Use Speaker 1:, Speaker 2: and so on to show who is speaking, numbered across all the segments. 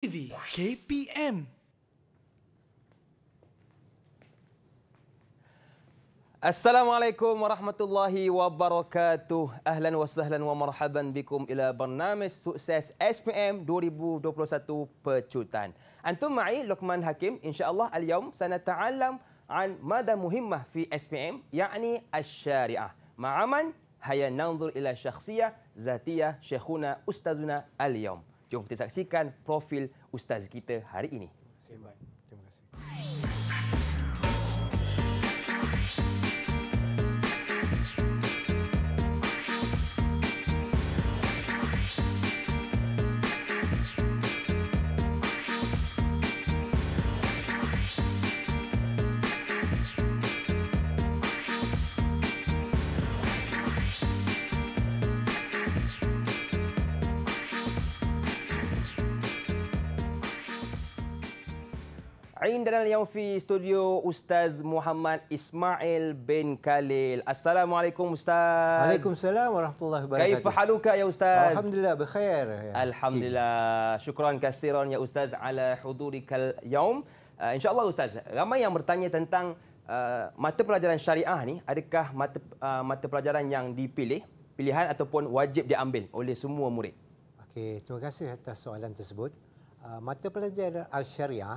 Speaker 1: TV KPM السلام عليكم ورحمة الله وبركاته أهلا وسهلا ومرحبا بكم إلى برنامج سؤسس SPM 2021 Pecutan أنتم معي لقمان حكيم إن شاء الله اليوم سنتعلم عن مادة مهمة في SPM يعني الشارعة مع من؟ هيا ننظر إلى شخصية ذاتية شيخنا أستاذنا اليوم Jom kita saksikan profil ustaz kita hari ini. Terima kasih. Khalil dan Al-Yaufi studio Ustaz Muhammad Ismail bin Khalil. Assalamualaikum Ustaz. Waalaikumsalam warahmatullahi wabarakatuh. Kaifa haluka ya Ustaz? Alhamdulillah
Speaker 2: bikhair. Ya.
Speaker 1: Alhamdulillah. Syukran kathiran ya Ustaz ala hudurikal yaum. Uh, InsyaAllah Ustaz, ramai yang bertanya tentang uh, mata pelajaran syariah ni. Adakah mata, uh, mata pelajaran yang dipilih, pilihan ataupun wajib diambil oleh semua murid?
Speaker 2: Okey, terima kasih atas soalan tersebut. Uh, mata pelajaran Al uh, syariah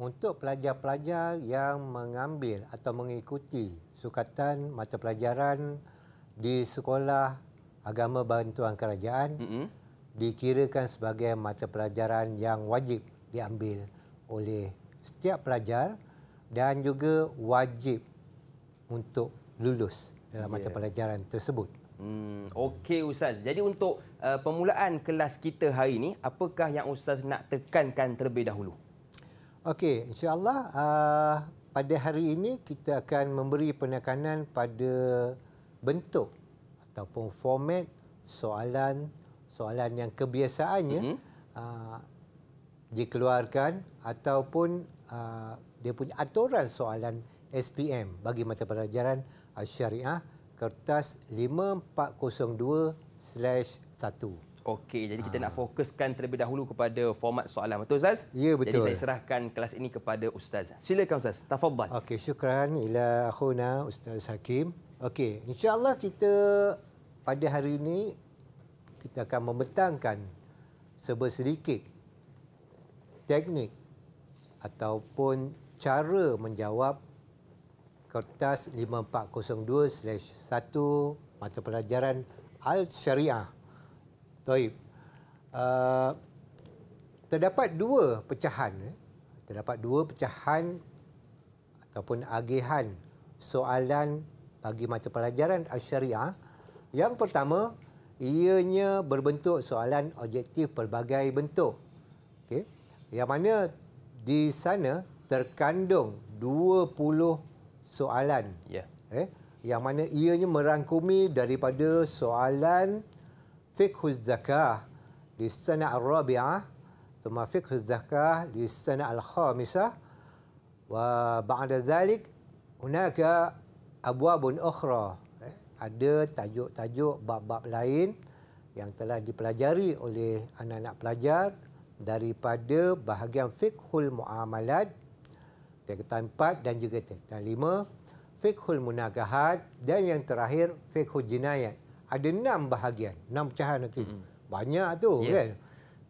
Speaker 2: untuk pelajar-pelajar yang mengambil atau mengikuti sukatan mata pelajaran di sekolah agama bantuan kerajaan mm-hmm. dikirakan sebagai mata pelajaran yang wajib diambil oleh setiap pelajar dan juga wajib untuk lulus dalam mata yeah. pelajaran tersebut.
Speaker 1: Hmm, okey ustaz. Jadi untuk uh, permulaan kelas kita hari ini, apakah yang ustaz nak tekankan terlebih dahulu?
Speaker 2: Okey, insyaAllah uh, pada hari ini kita akan memberi penekanan pada bentuk ataupun format soalan soalan yang kebiasaannya mm-hmm. uh, dikeluarkan ataupun uh, dia punya aturan soalan SPM bagi mata pelajaran syariah kertas 5402/1.
Speaker 1: Okey, jadi kita ha. nak fokuskan terlebih dahulu kepada format soalan. Betul Ustaz? Ya, betul. Jadi saya serahkan kelas ini kepada Ustaz. Silakan Ustaz, tafadhal. Okey, syukran
Speaker 2: ila akhuna Ustaz Hakim. Okey, insya-Allah kita pada hari ini kita akan membentangkan sebesedikit teknik ataupun cara menjawab kertas 5402-1 mata pelajaran Al-Syariah Taib. Uh, terdapat dua pecahan. Eh? Terdapat dua pecahan ataupun agihan soalan bagi mata pelajaran Al-Syariah. Yang pertama, ianya berbentuk soalan objektif pelbagai bentuk. Okay. Yang mana di sana terkandung 20 soalan. Ya. Yeah. Okay. Yang mana ianya merangkumi daripada soalan fiqh zakah di sana al-rabi'ah thumma fiqh zakah di sana al-khamisah wa eh, ada tajuk-tajuk bab-bab lain yang telah dipelajari oleh anak-anak pelajar daripada bahagian fiqhul muamalat tingkatan 4 dan juga tingkatan 5 fiqhul munagahat dan yang terakhir fiqhul jinayat ada enam bahagian, enam pecahan okey. Hmm. Banyak tu yeah. kan.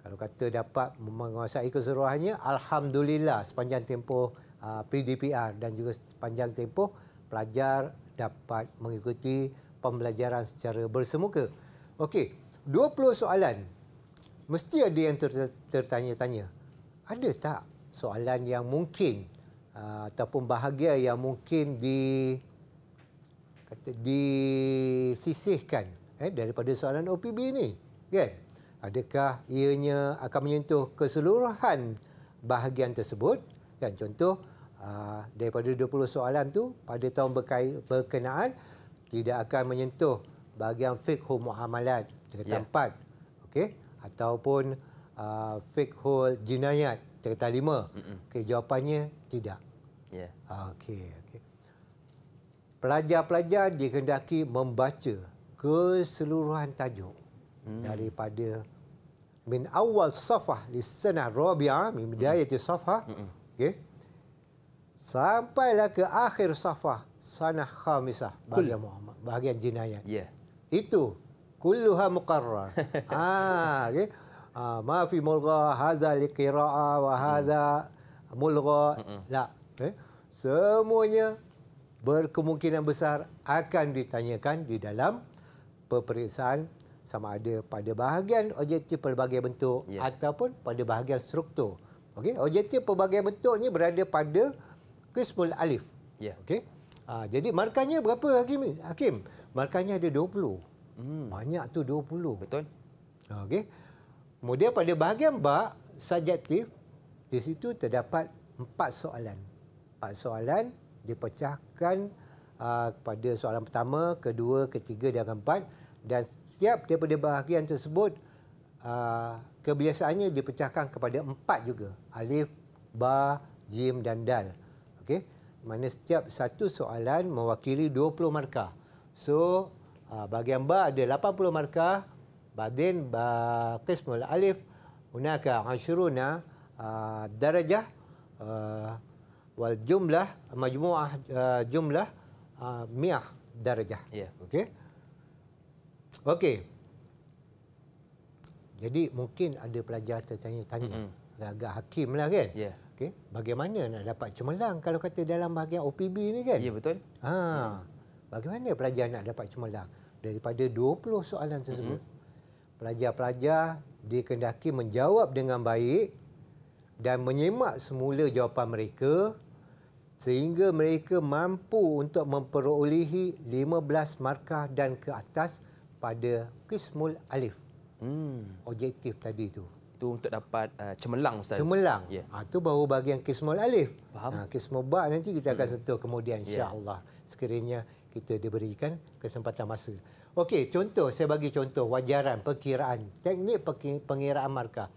Speaker 2: Kalau kata dapat menguasai keseluruhannya, alhamdulillah sepanjang tempoh uh, ah, PDPR dan juga sepanjang tempoh pelajar dapat mengikuti pembelajaran secara bersemuka. Okey, 20 soalan. Mesti ada yang ter- tertanya-tanya. Ada tak soalan yang mungkin uh, ataupun bahagia yang mungkin di kata disisihkan eh, daripada soalan OPB ini. Kan? Adakah ianya akan menyentuh keseluruhan bahagian tersebut? Kan? Contoh, ah, daripada 20 soalan tu pada tahun berkenaan tidak akan menyentuh bahagian fiqh muamalat tingkatan yeah. Ya. 4 okey ataupun uh, ah, fiqh jinayat tingkatan lima, mm -mm. okey jawapannya tidak ya yeah. okey pelajar-pelajar dikehendaki membaca keseluruhan tajuk hmm. daripada min awal safah di sana rabi'a min hmm. bidayati safha hmm. okey sampailah ke akhir safah sana khamisah bagian Muhammad bahagian jenayah yeah. itu kulluha muqarrar ah okey ah ma fi mulgha hadza liqira'a wa hadza hmm. mulgha okay. semuanya berkemungkinan besar akan ditanyakan di dalam peperiksaan sama ada pada bahagian objektif pelbagai bentuk ya. ataupun pada bahagian struktur. Okey, objektif pelbagai bentuk ni berada pada qismul alif. Ya. Okey. Ha, jadi markahnya berapa Hakim? Hakim, markahnya ada 20. Hmm. Banyak tu 20. Betul. Okey. Kemudian pada bahagian ba subjektif di situ terdapat empat soalan. Empat soalan dipecahkan aa, ah, pada soalan pertama, kedua, ketiga dan keempat dan setiap daripada bahagian tersebut aa, ah, kebiasaannya dipecahkan kepada empat juga. Alif, Ba, Jim dan Dal. Okey. Mana setiap satu soalan mewakili 20 markah. So aa, ah, bahagian Ba ada 80 markah. Badin ba qismul alif hunaka 20 darajah aa, wal jumlah majmuah eh, jumlah eh, miah darjah, Ya. Yeah. Okey. Okey. Jadi mungkin ada pelajar tertanya-tanya. Mm-hmm. Agak hakim lah kan? Ya. Yeah. Okey. Bagaimana nak dapat cemerlang kalau kata dalam bahagian OPB ni kan? Ya yeah, betul. Ha. Mm. Bagaimana pelajar nak dapat cemerlang daripada 20 soalan tersebut? Mm-hmm. Pelajar-pelajar dikendaki menjawab dengan baik dan menyemak semula jawapan mereka sehingga mereka mampu untuk memperolehi 15 markah dan ke atas pada Qismul Alif. Hmm. Objektif tadi itu.
Speaker 1: Itu untuk dapat uh, cemelang Ustaz. Cemelang. Yeah. Ya.
Speaker 2: Ha, itu baru bagian Qismul Alif. Faham. Ha, Qismul Ba' nanti kita akan hmm. sentuh kemudian ya. insya Yeah. Sekiranya kita diberikan kesempatan masa. Okey, contoh. Saya bagi contoh. Wajaran, perkiraan. Teknik pengiraan markah.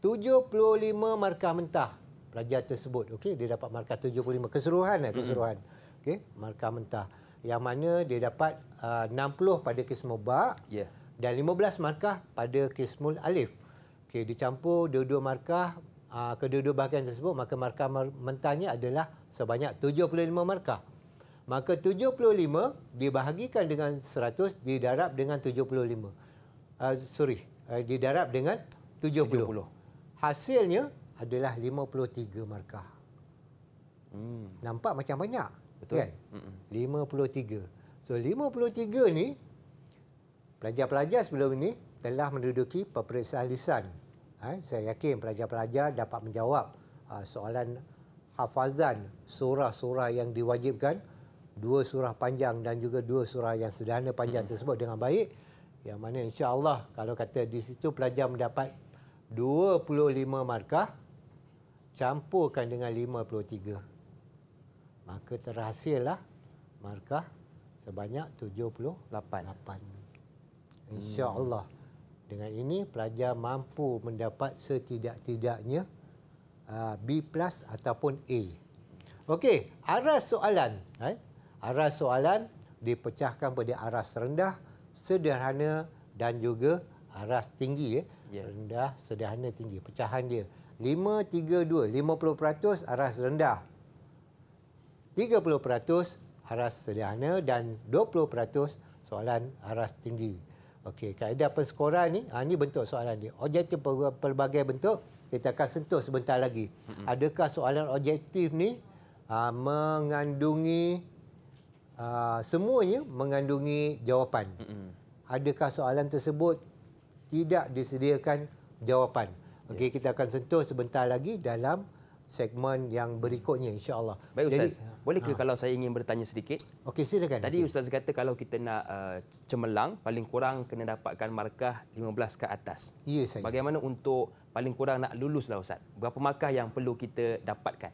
Speaker 2: 75 markah mentah pelajar tersebut. Okey, dia dapat markah 75 keseluruhan eh, keseluruhan. Mm-hmm. Okey, markah mentah. Yang mana dia dapat uh, 60 pada kismul ba yeah. dan 15 markah pada kismul alif. Okey, dicampur dua-dua markah uh, dua dua bahagian tersebut maka markah mentahnya adalah sebanyak 75 markah. Maka 75 dibahagikan dengan 100 didarab dengan 75. Uh, sorry, uh, didarab dengan 70. 70. Hasilnya adalah 53 markah. Hmm. Nampak macam banyak. Betul. Kan? Mm-mm. 53. So 53 ni pelajar-pelajar sebelum ini telah menduduki peperiksaan lisan. Eh, saya yakin pelajar-pelajar dapat menjawab uh, soalan hafazan surah-surah yang diwajibkan dua surah panjang dan juga dua surah yang sederhana panjang hmm tersebut dengan baik yang mana insya-Allah kalau kata di situ pelajar mendapat 25 markah campurkan dengan 53 maka terhasillah markah sebanyak 78 hmm. Allah dengan ini pelajar mampu mendapat setidak-tidaknya uh, B ataupun A. Okey, arah soalan. Eh? Arah soalan dipecahkan pada arah rendah, sederhana dan juga arah tinggi. Eh? Ya. Rendah, sederhana, tinggi. Pecahan dia. 532, 50% aras rendah. 30% aras sederhana dan 20% soalan aras tinggi. Okey, kaedah penskoran ni, ha, ni bentuk soalan dia. Objektif pelbagai bentuk, kita akan sentuh sebentar lagi. Adakah soalan objektif ni ha, mengandungi ha, semuanya mengandungi jawapan? Adakah soalan tersebut tidak disediakan jawapan? Okey, kita akan sentuh sebentar lagi dalam segmen yang berikutnya insya-Allah.
Speaker 1: Baik Ustaz. Jadi, boleh ke ha. kalau saya ingin bertanya sedikit? Okey, silakan. Tadi okay. Ustaz kata kalau kita nak uh, cemerlang paling kurang kena dapatkan markah 15 ke atas. Ya saya. Bagaimana untuk paling kurang nak lulus lah Ustaz? Berapa markah yang perlu kita dapatkan?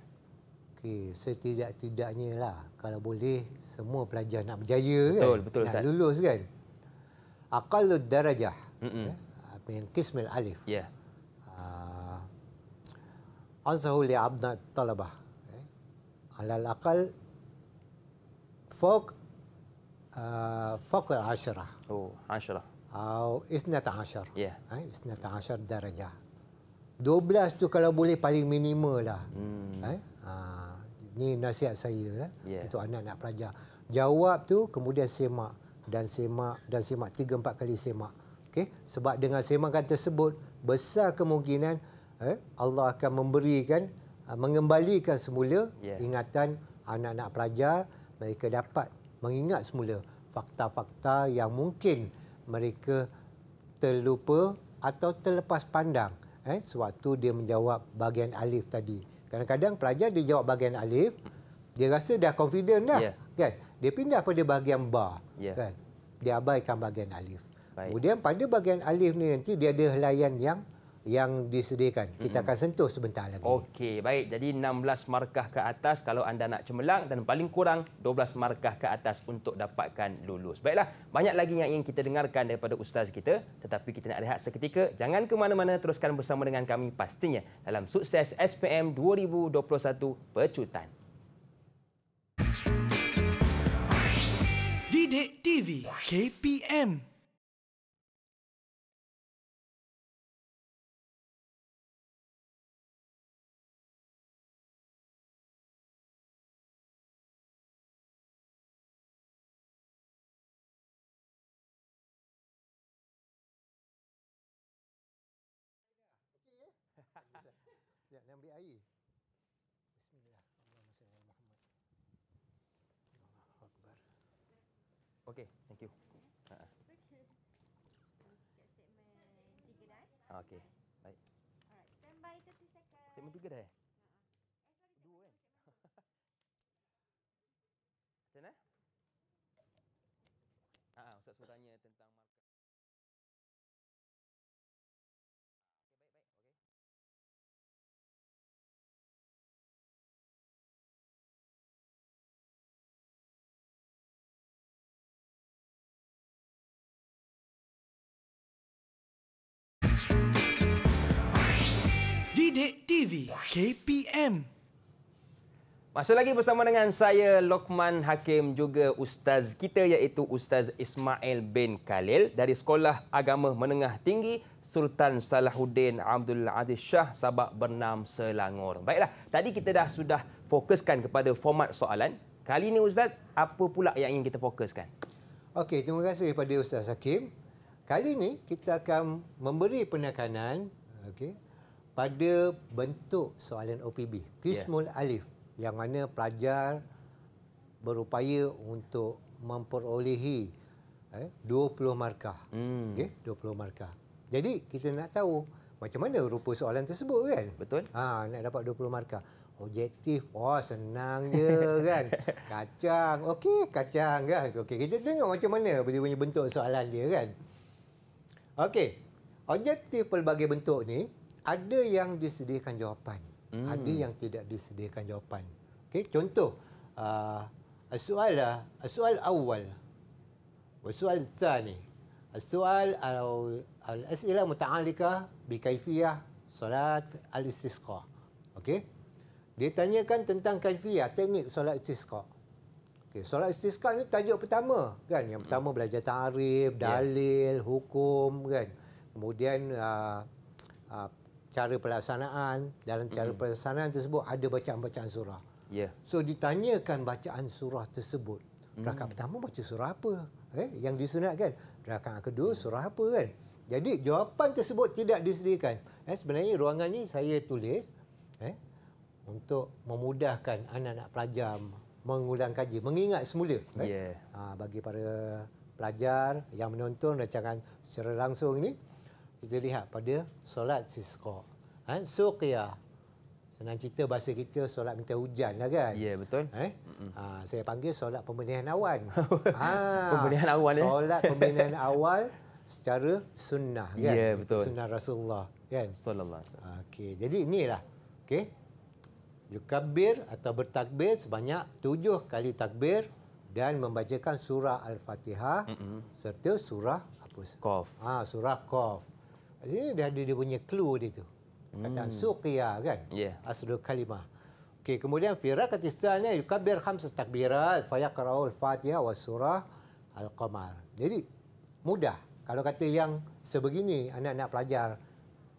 Speaker 2: Okey, setidak-tidaknya lah kalau boleh semua pelajar nak berjaya betul, kan. Betul, betul Ustaz. Nak lulus kan. Aqallud darajah. Mm-mm. Ya. Apa yang kismil alif. Ya. Yeah azhu li abna talabah eh? ala al aqal fawq uh, fawq al ashra oh ashra au isna ta ashar ya yeah. Eh? isna ta ashar darajah 12 tu kalau boleh paling minimal lah hmm. Eh? Ha, nasihat saya lah Itu untuk anak nak pelajar jawab tu kemudian semak dan semak dan semak tiga empat kali semak okey sebab dengan semakan tersebut besar kemungkinan eh, Allah akan memberikan ah, mengembalikan semula yeah. ingatan anak-anak pelajar mereka dapat mengingat semula fakta-fakta yang mungkin mereka terlupa atau terlepas pandang eh sewaktu dia menjawab bahagian alif tadi kadang-kadang pelajar dia jawab bahagian alif dia rasa dah confident dah yeah. kan dia pindah pada bahagian ba yeah. kan dia abaikan bahagian alif Baik. kemudian pada bahagian alif ni nanti dia ada helaian yang yang disediakan. Kita akan sentuh sebentar
Speaker 1: lagi. Okey, baik. Jadi 16 markah ke atas kalau anda nak cemerlang dan paling kurang 12 markah ke atas untuk dapatkan lulus. Baiklah, banyak lagi yang ingin kita dengarkan daripada ustaz kita, tetapi kita nak rehat seketika. Jangan ke mana-mana, teruskan bersama dengan kami pastinya dalam sukses SPM 2021 Pecutan.
Speaker 2: Didik TV KPM
Speaker 1: kedai? Ha. Eh, Dua kan? Macam mana? Ha, Ustaz suruh tanya Dek TV KPM. masuk lagi bersama dengan saya Lokman Hakim juga ustaz kita iaitu Ustaz Ismail bin Khalil dari Sekolah Agama Menengah Tinggi Sultan Salahuddin Abdul Aziz Shah Sabak Bernam Selangor. Baiklah, tadi kita dah sudah fokuskan kepada format soalan. Kali ini ustaz, apa pula yang ingin kita fokuskan?
Speaker 2: Okey, terima kasih kepada Ustaz Hakim. Kali ini kita akan memberi penekanan okey pada bentuk soalan OPB, Kismul yeah. Alif, yang mana pelajar berupaya untuk memperolehi eh, 20 markah. Hmm. Okay, 20 markah. Jadi kita nak tahu macam mana rupa soalan tersebut kan? Betul. Ha, nak dapat 20 markah. Objektif, oh senang je kan. Kacang, okey kacang kan. okay kita tengok macam mana bentuk soalan dia kan. Okey, objektif pelbagai bentuk ni ada yang disediakan jawapan, hmm. ada yang tidak disediakan jawapan. Okey, contoh uh, soal lah, soal awal, oh, soal tani, soal al asilah mutaalika bi kaifiyah solat al istisqa. Okey, dia tanyakan tentang kaifiyah teknik solat istisqa. Okay, solat istisqa ni tajuk pertama kan yang pertama hmm. belajar tarif, ya. dalil, hukum kan. Kemudian uh, uh cara pelaksanaan dalam cara mm-hmm. pelaksanaan tersebut ada bacaan-bacaan surah. Ya. Yeah. So ditanyakan bacaan surah tersebut. Mm. Rakaat pertama baca surah apa? Eh yang disunatkan. Rakaat kedua mm. surah apa kan? Jadi jawapan tersebut tidak disediakan. Eh sebenarnya ruangan ini saya tulis eh untuk memudahkan anak-anak pelajar mengulang kaji, mengingat semula. Eh? Yeah. Ya. Ha, bagi para pelajar yang menonton rancangan secara langsung ini kita lihat pada solat sisqa. Ha? Suqya. Senang cerita bahasa kita solat minta hujan lah kan? Ya, yeah, betul. Eh? Ha, saya panggil solat pembenihan awal. ha, pembenihan awal. ya? Solat pembenihan awal secara sunnah kan? Ya, yeah, betul. Sunnah Rasulullah kan? Sallallahu alaihi wasallam. Okey, jadi inilah. Okey. Yukabir atau bertakbir sebanyak tujuh kali takbir dan membacakan surah Al-Fatihah mm-hmm. serta surah apa? Qaf. Ah, ha, surah Qaf. Maksudnya dia ada dia punya clue dia tu. Kata hmm. suqiya kan? Yeah. Asrul kalimah. Okey, kemudian fira kat istilahnya yukabbir khamsat takbirat fa yaqra'u al-fatihah wa surah al-qamar. Jadi mudah. Kalau kata yang sebegini anak-anak pelajar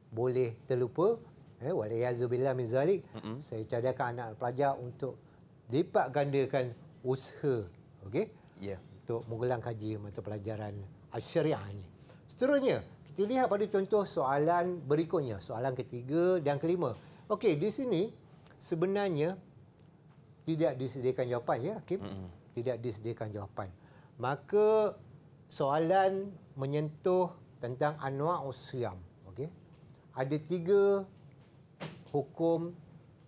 Speaker 2: boleh terlupa eh wala yazubillah min zalik. Mm-hmm. Saya cadangkan anak pelajar untuk lipat gandakan usaha. Okey? Ya. Yeah. Untuk mengulang kaji mata pelajaran asyariah ni. Seterusnya, kita lihat pada contoh soalan berikutnya, soalan ketiga dan kelima. Okey, di sini sebenarnya tidak disediakan jawapan ya, Hakim. Mm-hmm. Tidak disediakan jawapan. Maka soalan menyentuh tentang anwa'us siyam. Okey. Ada tiga hukum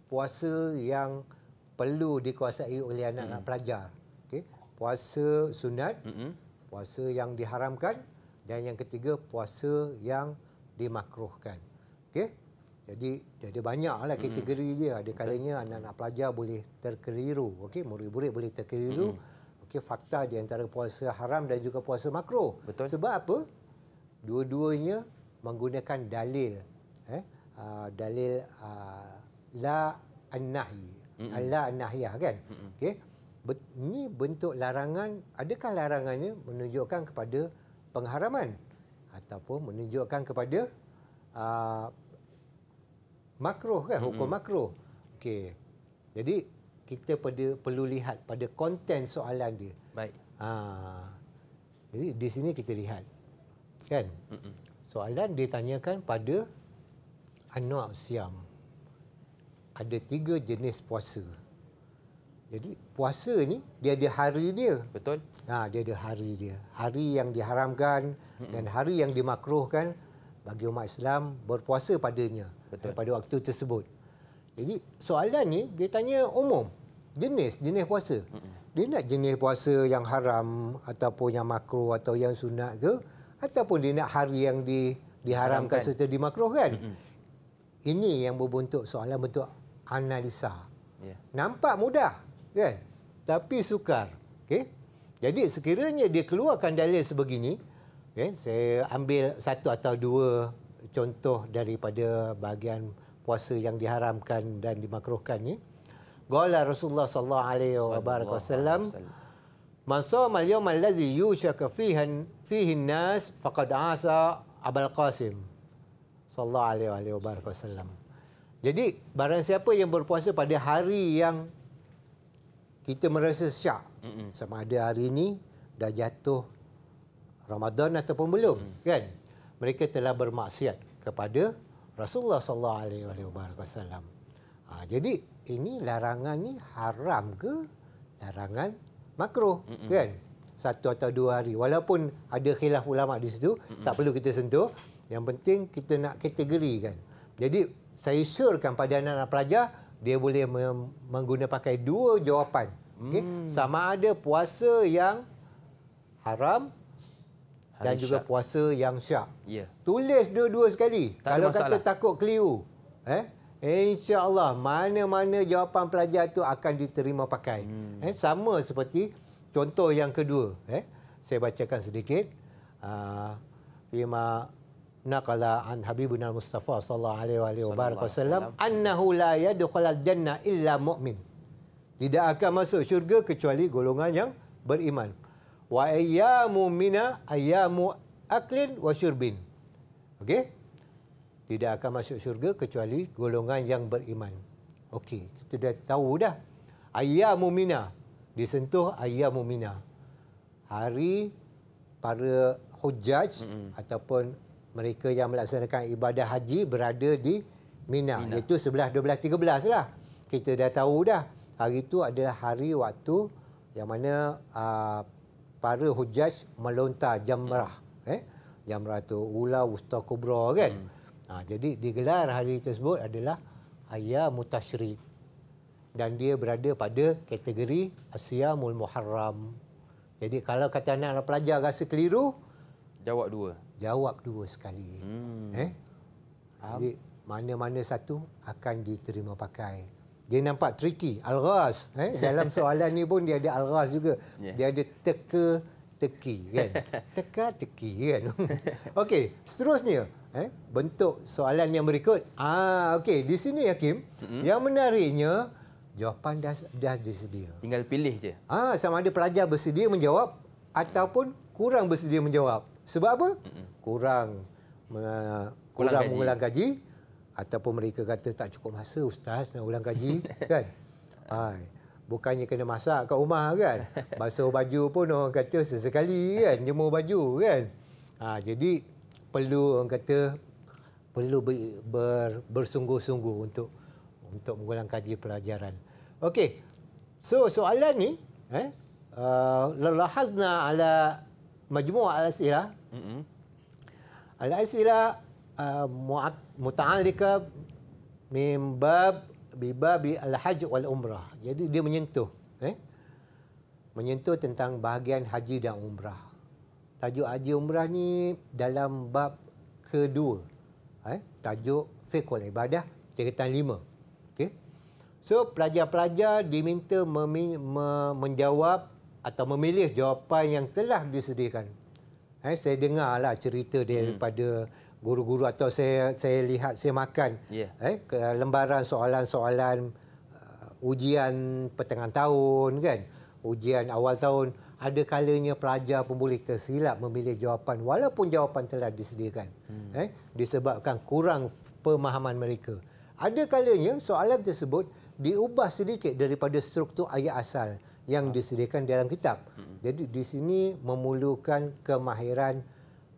Speaker 2: puasa yang perlu dikuasai oleh anak-anak mm-hmm. pelajar. Okey. Puasa sunat, mm-hmm. puasa yang diharamkan dan yang ketiga puasa yang dimakruhkan. Okey. Jadi ada banyaklah hmm. kategori hmm. dia. Ada kalanya anak-anak pelajar boleh terkeliru, okey, murid-murid boleh terkeliru. Hmm. Okey, fakta di antara puasa haram dan juga puasa makruh. Betul. Sebab apa? Dua-duanya menggunakan dalil eh uh, dalil uh, la annahi. Hmm. Al ah, la annahi kan? Hmm. Okey. Ini bentuk larangan, adakah larangannya menunjukkan kepada pengharaman ataupun menunjukkan kepada uh, makruh kan hmm. hukum mm-hmm. makruh. Okey. Jadi kita pada perlu lihat pada konten soalan dia. Baik. Ha. Jadi di sini kita lihat. Kan? Mm-mm. Soalan ditanyakan pada anu siam. Ada tiga jenis puasa. Jadi puasa ni dia ada hari dia. Betul. Ha dia ada hari dia. Hari yang diharamkan Mm-mm. dan hari yang dimakruhkan bagi umat Islam berpuasa padanya Betul. pada waktu tersebut. Jadi soalan ni dia tanya umum, jenis jenis puasa. Mm-mm. Dia nak jenis puasa yang haram ataupun yang makruh atau yang sunat ke ataupun dia nak hari yang di diharamkan Haramkan. serta dimakruhkan. Mm-mm. Ini yang berbentuk soalan bentuk analisa. Yeah. Nampak mudah kan? Tapi sukar. Okay, Jadi sekiranya dia keluarkan dalil sebegini, okay, saya ambil satu atau dua contoh daripada bahagian puasa yang diharamkan dan dimakruhkan ni. Qala Rasulullah sallallahu alaihi wa barakatuh wasallam Man sama al-yawm allazi yushaka fihi fihi an-nas faqad asa Abul Qasim sallallahu alaihi wa barakatuh wasallam. Jadi barang siapa yang berpuasa pada hari yang kita merasa syak mm-hmm. sama ada hari ini dah jatuh Ramadan ataupun belum mm kan mereka telah bermaksiat kepada Rasulullah sallallahu alaihi wasallam ha, jadi ini larangan ni haram ke larangan makruh mm-hmm. kan satu atau dua hari walaupun ada khilaf ulama di situ mm-hmm. tak perlu kita sentuh yang penting kita nak kategorikan. jadi saya syorkan pada anak-anak pelajar dia boleh menggunakan pakai dua jawapan. Okay? Hmm. Sama ada puasa yang haram Hari dan juga puasa yang syak. Yeah. Tulis dua-dua sekali. Tak Kalau kata takut keliru. Eh? InsyaAllah mana-mana jawapan pelajar itu akan diterima pakai. Hmm. Eh? Sama seperti contoh yang kedua. Eh? Saya bacakan sedikit. Uh, naqala an habibuna mustafa sallallahu alaihi wa barakatuh wasallam annahu la yadkhul al-janna illa mu'min tidak akan masuk syurga kecuali golongan yang beriman wa ayyamu mina ayyamu aklin wa syurbin okey tidak akan masuk syurga kecuali golongan yang beriman okey kita dah tahu dah ayyamu mina disentuh ayyamu mina hari para hujaj mm-hmm. ataupun mereka yang melaksanakan ibadah haji berada di Mina, Mina. iaitu 11 12 13 lah. Kita dah tahu dah. Hari itu adalah hari waktu yang mana uh, para hujaj melontar jamrah, hmm. eh. Jamrah itu ula wusta kubra kan. Hmm. Ha, jadi digelar hari tersebut adalah ayyam mutasyrik. Dan dia berada pada kategori asyamul muharram. Jadi kalau kata anak pelajar rasa keliru, jawab dua jawab dua sekali. Hmm. Eh? Jadi mana-mana satu akan diterima pakai. Dia nampak tricky, al-ghaz. Eh? Dalam soalan ni pun dia ada al-ghaz juga. Yeah. Dia ada teka teki kan. Teka teki kan. Okey, seterusnya eh bentuk soalan yang berikut. Ah okey, di sini Hakim. Mm-hmm. Yang menariknya jawapan dah dah disedia. Tinggal pilih je. Ah sama ada pelajar bersedia menjawab ataupun kurang bersedia menjawab. Sebab apa? Kurang kurang mengulang gaji ataupun mereka kata tak cukup masa ustaz nak ulang gaji kan. Hai, bukannya kena masak kat rumah kan. Basuh baju pun orang kata sesekali kan, jemur baju kan. Ha, jadi perlu orang kata perlu ber, ber, bersungguh-sungguh untuk untuk mengulang kaji pelajaran. Okey. So soalan ni eh uh, lalahazna ala majmu' al-as'ilah. Mm-hmm. Al-as'ilah uh, muta'alika min bab bibab al-hajj wal umrah. Jadi dia menyentuh eh? menyentuh tentang bahagian haji dan umrah. Tajuk haji umrah ni dalam bab kedua. Eh? Tajuk fiqhul ibadah cerita lima. Okay? So pelajar-pelajar diminta mem- menjawab atau memilih jawapan yang telah disediakan. Eh, saya dengarlah cerita daripada hmm. guru-guru atau saya saya lihat saya makan yeah. eh, lembaran soalan-soalan uh, ujian pertengahan tahun kan, ujian awal tahun. Ada kalanya pelajar pun boleh tersilap memilih jawapan walaupun jawapan telah disediakan. Hmm. Eh, disebabkan kurang pemahaman mereka. Ada kalanya soalan tersebut diubah sedikit daripada struktur ayat asal yang disediakan dalam kitab. Jadi di sini memerlukan kemahiran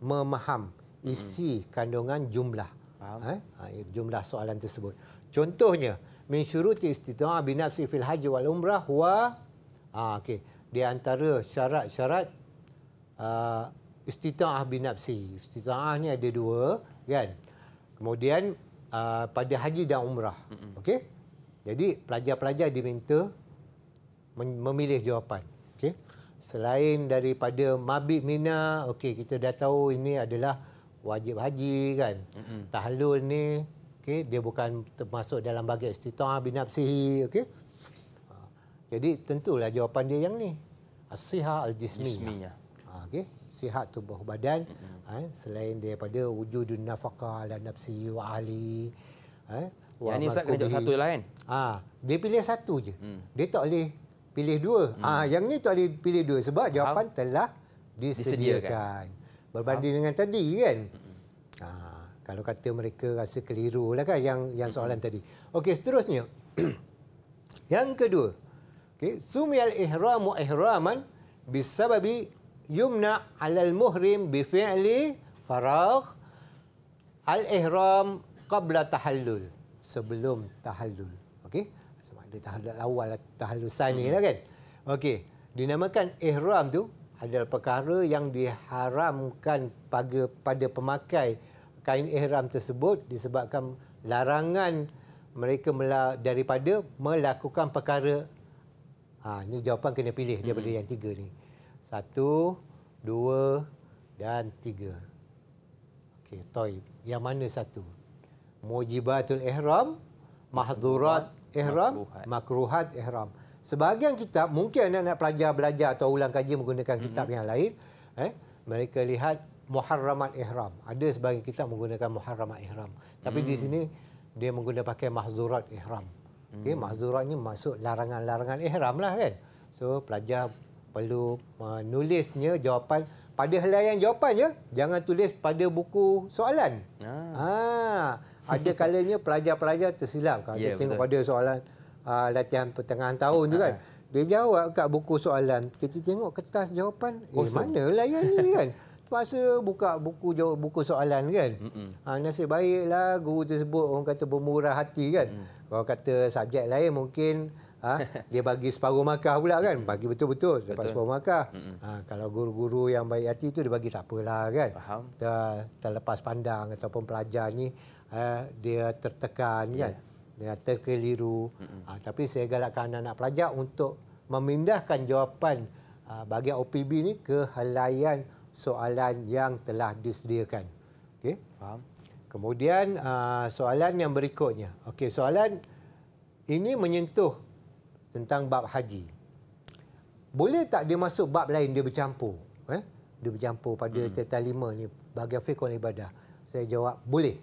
Speaker 2: memaham isi kandungan jumlah. Faham? Eh? Ha, ya, jumlah soalan tersebut. Contohnya, min syuruti istita'a binafsi fil haji wal umrah wa ah okey, di antara syarat-syarat uh, ha, istita'ah binafsi. Istita'ah ni ada dua, kan? Kemudian uh, pada haji dan umrah. Okey? Jadi pelajar-pelajar diminta memilih jawapan. Okey. Selain daripada mabit mina, okey kita dah tahu ini adalah wajib haji kan. Mm-hmm. Tahlul ni okey dia bukan termasuk dalam bagi istitaah binafsihi okey. Ha, jadi tentulah jawapan dia yang ni. Asihah al-jismi. Jisminya. Ha, okey. Sihat tubuh badan mm-hmm. selain daripada wujudun nafakah dan nafsihi wa ahli. Eh, yang ni Ustaz kena satu je lah kan? Ha, dia pilih satu je. Mm. Dia tak boleh pilih dua. Hmm. Ah, yang ni tak boleh pilih dua sebab jawapan telah disediakan. disediakan. Berbanding ha? dengan tadi kan. Ha. Ah, kalau kata mereka rasa keliru lah kan yang, yang hmm. soalan tadi. Okey seterusnya. yang kedua. Okay. Sumial ihramu ihraman bisababi yumna alal muhrim bifi'li faragh al-ihram qabla tahallul. Sebelum tahallul. Okey dia tahallul awal lah, tahallusan hmm. ni lah kan. Okey, dinamakan ihram tu adalah perkara yang diharamkan pada pada pemakai kain ihram tersebut disebabkan larangan mereka daripada melakukan perkara ha ni jawapan kena pilih daripada hmm. yang tiga ni. Satu, dua dan tiga. Okey, toy. Yang mana satu? Mujibatul ihram, mahdurat ihram, makruhat ihram. Sebahagian kitab, mungkin anak-anak pelajar belajar atau ulang kaji menggunakan kitab hmm yang lain, eh, mereka lihat muharramat ihram. Ada sebahagian kitab menggunakan muharramat ihram. Tapi mm. di hmm. sini, dia menggunakan pakai mahzurat ihram. Okay, mm. Mahzurat ini masuk larangan-larangan ihram lah kan. So, pelajar perlu menulisnya jawapan pada helaian jawapan ya. Jangan tulis pada buku soalan. Ah. Ha ada kalanya pelajar-pelajar tersilap kalau yeah, tengok pada soalan uh, latihan pertengahan tahun tu kan ah. dia jawab kat buku soalan kita tengok kertas jawapan eh mana layan ni kan terpaksa buka buku jawab buku soalan kan ha, nasib baiklah guru tersebut orang kata bermurah hati kan kalau mm. kata subjek lain mungkin ha, dia bagi separuh markah pula kan bagi betul-betul dapat Betul. separuh markah ha, kalau guru-guru yang baik hati tu dia bagi tak apalah kan Faham. Ter, terlepas pandang ataupun pelajar ni eh, dia tertekan kan? ya, kan dia terkeliru mm-hmm. ha, tapi saya galakkan anak-anak pelajar untuk memindahkan jawapan ha, bagi OPB ni ke helaian soalan yang telah disediakan okey faham kemudian ha, soalan yang berikutnya okey soalan ini menyentuh tentang bab haji boleh tak dia masuk bab lain dia bercampur eh dia bercampur pada mm. tetalima ni bagi fiqh ibadah saya jawab boleh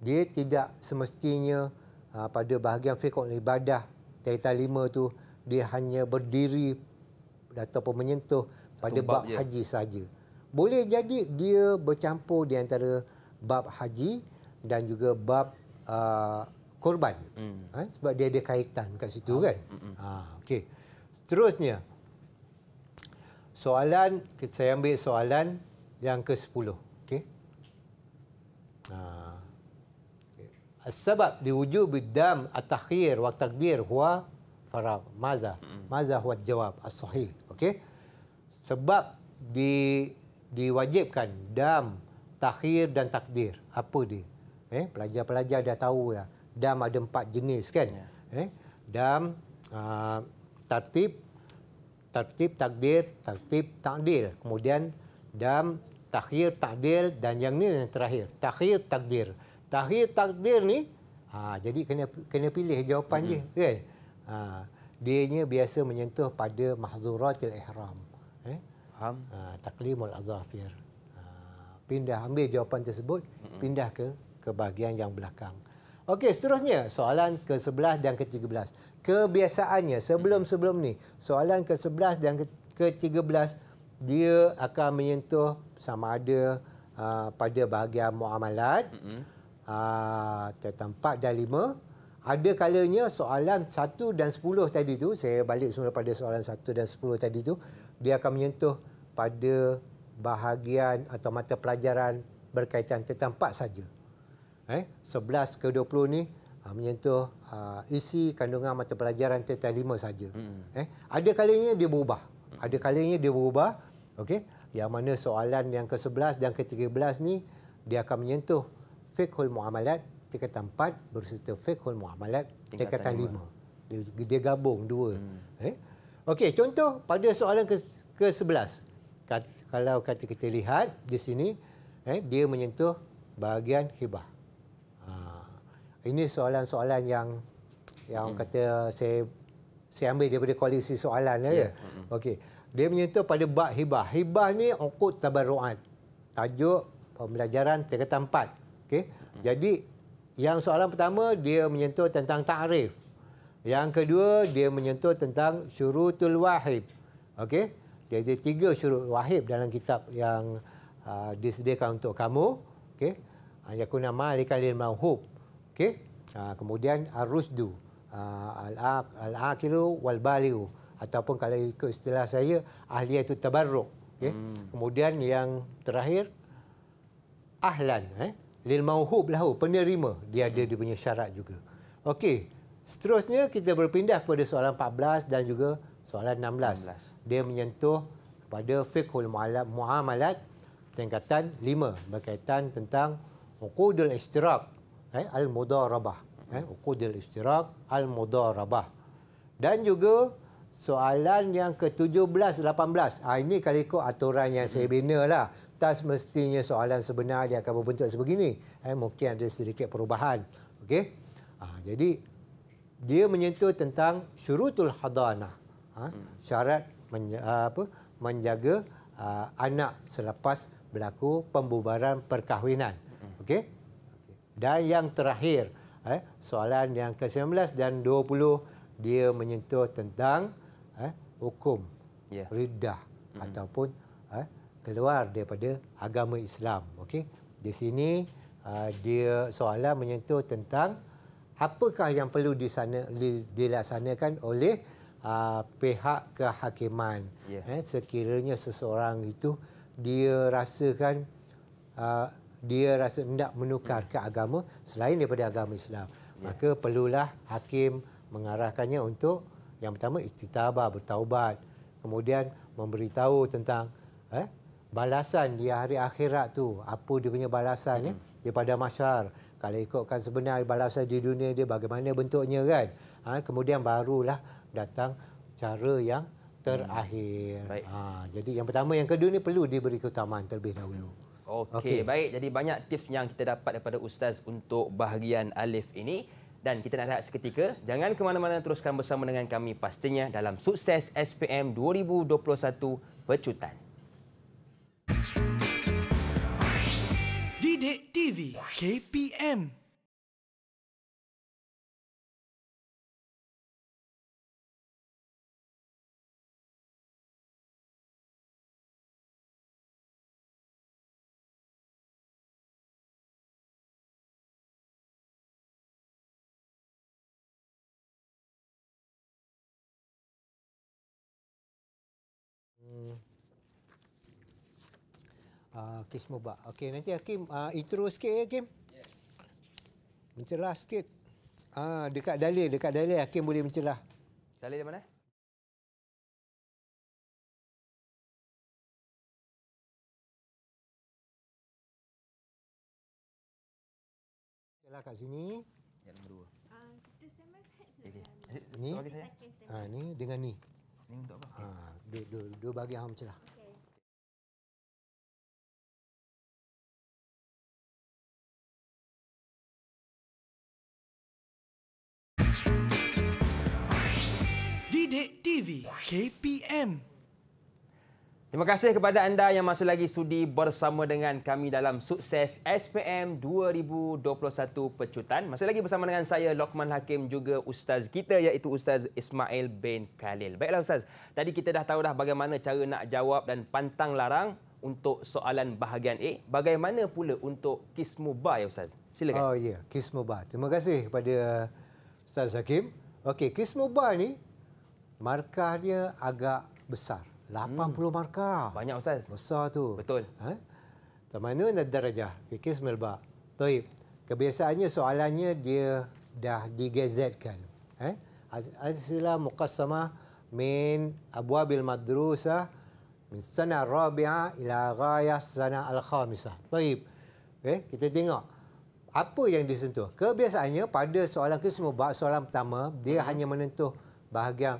Speaker 2: dia tidak semestinya aa, ah, pada bahagian fiqh ibadah kaitan lima tu dia hanya berdiri atau menyentuh pada Tumbab bab je. haji saja. Boleh jadi dia bercampur di antara bab haji dan juga bab aa, ah, korban. Hmm. Ha? sebab dia ada kaitan kat situ ha. kan. Ha, okey. Seterusnya soalan saya ambil soalan yang ke-10. Okey. Ha sebab diwujud dam at-takhir wa takdir huwa faraq. Maza. Maza huwa jawab as-sahih. Okey. Sebab di diwajibkan dam takhir dan takdir. Apa dia? Eh, pelajar-pelajar dah tahu dah. Dam ada empat jenis kan? Ya. Eh, dam uh, ah, tertib tertib takdir, tertib takdir, Kemudian dam takhir takdir dan yang ni yang terakhir, takhir takdir tahir takdir ni ha, jadi kena kena pilih jawapan mm -hmm. dia kan ha, dia nya biasa menyentuh pada mahzuratil ihram eh ha, taklimul azafir ha, pindah ambil jawapan tersebut mm -hmm. pindah ke ke bahagian yang belakang Okey, seterusnya soalan ke-11 hmm. dan ke belas. Kebiasaannya sebelum-sebelum ni, soalan ke-11 dan ke-13 dia akan menyentuh sama ada uh, pada bahagian muamalat. Mm -hmm. Ah, tempat dan lima. Ada kalanya soalan satu dan sepuluh tadi tu, saya balik semula pada soalan satu dan sepuluh tadi tu, dia akan menyentuh pada bahagian atau mata pelajaran berkaitan tentang empat saja. Eh, 11 ke 20 ni aa, ah, menyentuh aa, ah, isi kandungan mata pelajaran tentang lima saja. Hmm. Eh, ada kalanya dia berubah. Ada kalanya dia berubah. okay Yang mana soalan yang ke-11 dan ke-13 ni dia akan menyentuh fiqhul muamalat tingkatan 4 berserta fiqhul muamalat tingkatan 5. Dia, dia gabung dua. Hmm. Eh? Okey, contoh pada soalan ke, ke-11. kalau kata kita lihat di sini, eh, dia menyentuh bahagian hibah. Ha, ini soalan-soalan yang yang hmm. kata saya saya ambil daripada koleksi soalan ya. ya. Okey. Dia menyentuh pada bab hibah. Hibah ni ukut tabarruat. Tajuk pembelajaran tingkatan Okey. Hmm. Jadi yang soalan pertama dia menyentuh tentang tarif. Yang kedua dia menyentuh tentang syurutul wahib. Okey. Dia ada tiga syurut wahib dalam kitab yang uh, disediakan untuk kamu. Okey. Ah yakuna malikalil mauhub. Okey. Uh, kemudian ar-rusdu. Uh, Al-aqilu wal baligh ataupun kalau ikut istilah saya ahli itu tabarruk. Okey. Hmm. Kemudian yang terakhir ahlan eh lil mauhub lahu oh, penerima dia ada dia punya syarat juga okey seterusnya kita berpindah kepada soalan 14 dan juga soalan 16, 16. dia menyentuh kepada fiqhul muamalat tingkatan 5 berkaitan tentang uqudul ishtirak eh, al mudarabah eh uqudul ishtirak al mudarabah dan juga soalan yang ke-17 18 ah ini kalau ikut aturan yang saya bina lah lantas mestinya soalan sebenar dia akan berbentuk sebegini. Eh, mungkin ada sedikit perubahan. Okey. Ha, jadi dia menyentuh tentang syurutul hadanah. Ha, syarat men, ah, apa menjaga ha, anak selepas berlaku pembubaran perkahwinan. Okey. Dan yang terakhir, eh, soalan yang ke-19 dan 20 dia menyentuh tentang eh, hukum yeah. riddah mm-hmm. ataupun eh, keluar daripada agama Islam. Okey. Di sini uh, dia soalan menyentuh tentang apakah yang perlu di dilaksanakan oleh uh, pihak kehakiman. Yeah. Ya. sekiranya seseorang itu dia rasakan uh, dia rasa hendak menukar ke agama selain daripada agama Islam. Ya. Maka perlulah hakim mengarahkannya untuk yang pertama istitabah bertaubat kemudian memberitahu tentang eh balasan di hari akhirat tu apa dia punya balasan ya eh? hmm. daripada masyar kalau ikutkan sebenarnya balasan di dunia dia bagaimana bentuknya kan ha, kemudian barulah datang cara yang terakhir hmm. ha, jadi yang pertama yang kedua ni perlu diberi keutamaan terlebih dahulu
Speaker 1: Okey, okay. baik. Jadi banyak tips yang kita dapat daripada Ustaz untuk bahagian Alif ini. Dan kita nak lihat seketika. Jangan ke mana-mana teruskan bersama dengan kami pastinya dalam sukses SPM 2021 Pecutan.
Speaker 2: Bidik
Speaker 3: TV KPM
Speaker 2: uh, kes mubak. Okey, nanti Hakim uh, intro sikit ya, Hakim. Yes. Mencelah sikit. Uh, dekat dalil, dekat dalil Hakim boleh mencelah. Dalil di mana? Celah kat sini. Yang nombor dua. Okay. Ni. Okay, ni dengan ni. Ni untuk apa? Ah, dua, dua, dua bagi yang
Speaker 3: celah. Okay.
Speaker 1: Bidik TV KPM. Terima kasih kepada anda yang masih lagi sudi bersama dengan kami dalam sukses SPM 2021 Pecutan. Masih lagi bersama dengan saya, Lokman Hakim, juga Ustaz kita iaitu Ustaz Ismail bin Khalil. Baiklah Ustaz, tadi kita dah tahu dah bagaimana cara nak jawab dan pantang larang untuk soalan bahagian A. Bagaimana pula untuk Kismu Ba ya Ustaz? Silakan. Oh
Speaker 2: ya, yeah. Kismu Ba. Terima kasih kepada uh, Ustaz Hakim. Okey, Kismu Ba ni markah dia agak besar. 80 hmm. markah. Banyak Ustaz. Besar tu. Betul. Ha? Mana nak darjah. Fikir semelba. Taib. Kebiasaannya soalannya dia dah digazetkan. Eh? Ha? Asilah muqassamah min abwa bil madrusah min sana rabi'ah ila ghayah sana al-khamisah. Taib. Eh? Kita tengok. Apa yang disentuh? Kebiasaannya pada soalan ke semua, soalan pertama, dia hmm. hanya menentuh bahagian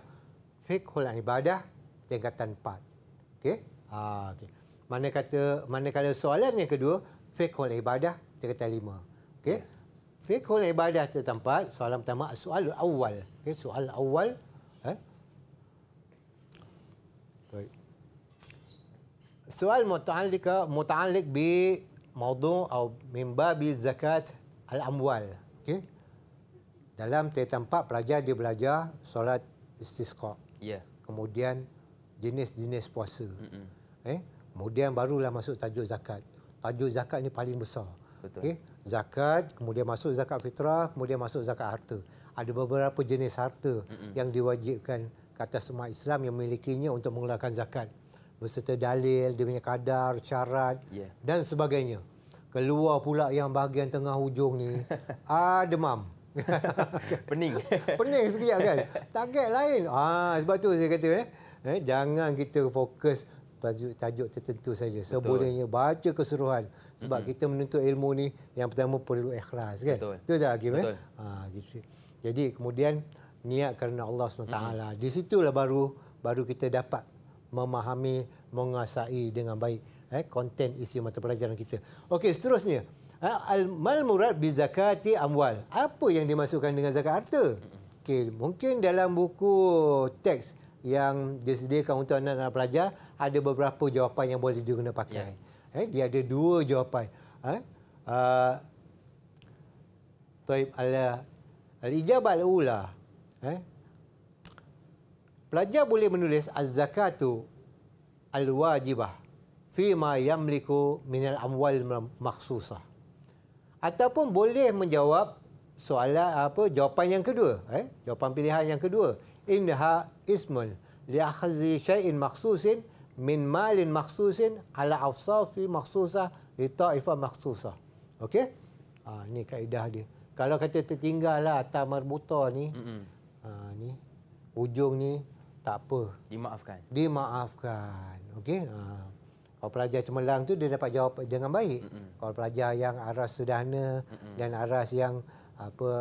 Speaker 2: fiqhul ibadah tingkatan 4. Okey. Ha okey. Mana kata manakala soalan yang kedua fiqhul ibadah tingkatan 5. Okey. Ya. Fiqhul ibadah tingkatan tempat. soalan pertama soal awal. Okey, soal awal eh. Okay. Soal mutaalliq mutaalliq bi mawdu' atau min babi zakat al-amwal. Okey. Dalam tempat 4 pelajar dia belajar solat istisqa. Ya. kemudian jenis-jenis puasa. Mm-hmm. Eh? Kemudian barulah masuk tajuk zakat. Tajuk zakat ini paling besar. Betul. Okay? Eh, zakat, kemudian masuk zakat fitrah, kemudian masuk zakat harta. Ada beberapa jenis harta mm-hmm. yang diwajibkan kata semua Islam yang memilikinya untuk mengeluarkan zakat. Berserta dalil, dia punya kadar, syarat yeah. dan sebagainya. Keluar pula yang bahagian tengah hujung ni, ah demam.
Speaker 1: Pening. Pening sekejap kan.
Speaker 2: Target lain. Ah sebab tu saya kata eh, eh jangan kita fokus tajuk, tajuk tertentu saja. Sebenarnya baca keseluruhan sebab mm-hmm. kita menuntut ilmu ni yang pertama perlu ikhlas kan. Betul. Tu dah Hakim eh? ah, gitu. Jadi kemudian niat kerana Allah SWT. Mm-hmm. Di situlah baru baru kita dapat memahami, mengasai dengan baik eh, konten isi mata pelajaran kita. Okey, seterusnya. Ha, mal murad Zakati amwal. Apa yang dimasukkan dengan zakat harta? Okay, mungkin dalam buku teks yang disediakan untuk anak-anak pelajar, ada beberapa jawapan yang boleh digunakan pakai. Yeah. Ya. Dia ada dua jawapan. Taib ha? ha, al Ijab al-ula. Eh? Pelajar boleh menulis az-zakatu al-wajibah fima yamliku minal amwal maksusah ataupun boleh menjawab soalan apa jawapan yang kedua eh jawapan pilihan yang kedua inha ismun li akhzi shay'in makhsusin min malin makhsusin ala afsafi makhsusah li ta'ifah makhsusah okey ha ni kaedah dia kalau kata tertinggal lah atas marbuta ni mm-hmm. ha ni ujung ni tak apa dimaafkan dimaafkan okey ha kalau pelajar cemerlang tu dia dapat jawab dengan baik. Mm-hmm. Kalau pelajar yang aras sederhana mm-hmm. dan aras yang apa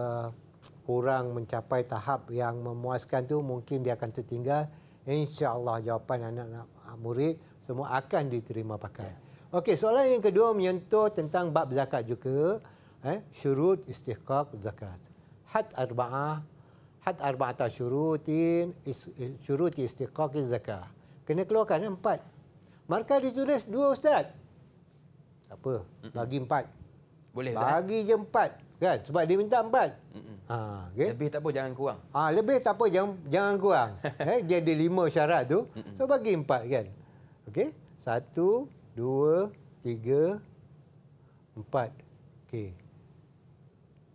Speaker 2: kurang mencapai tahap yang memuaskan tu mungkin dia akan tertinggal. Insya-Allah jawapan anak-anak murid semua akan diterima pakai. Yeah. Okey, soalan yang kedua menyentuh tentang bab zakat juga, eh syurut istihqaq zakat. Had arba'ah had arba'ata syurutin is, syurut istihqaq zakat. Kena keluarkan eh, empat Markah ditulis dua ustaz. Apa? Bagi empat. Boleh ustaz. Bagi je empat. Kan? Sebab dia minta empat. Ha, okay? Lebih tak apa, jangan kurang. Ha, lebih tak apa, jangan, jangan kurang. eh, dia ada lima syarat tu. So, bagi empat kan. okay Satu, dua, tiga, empat. okay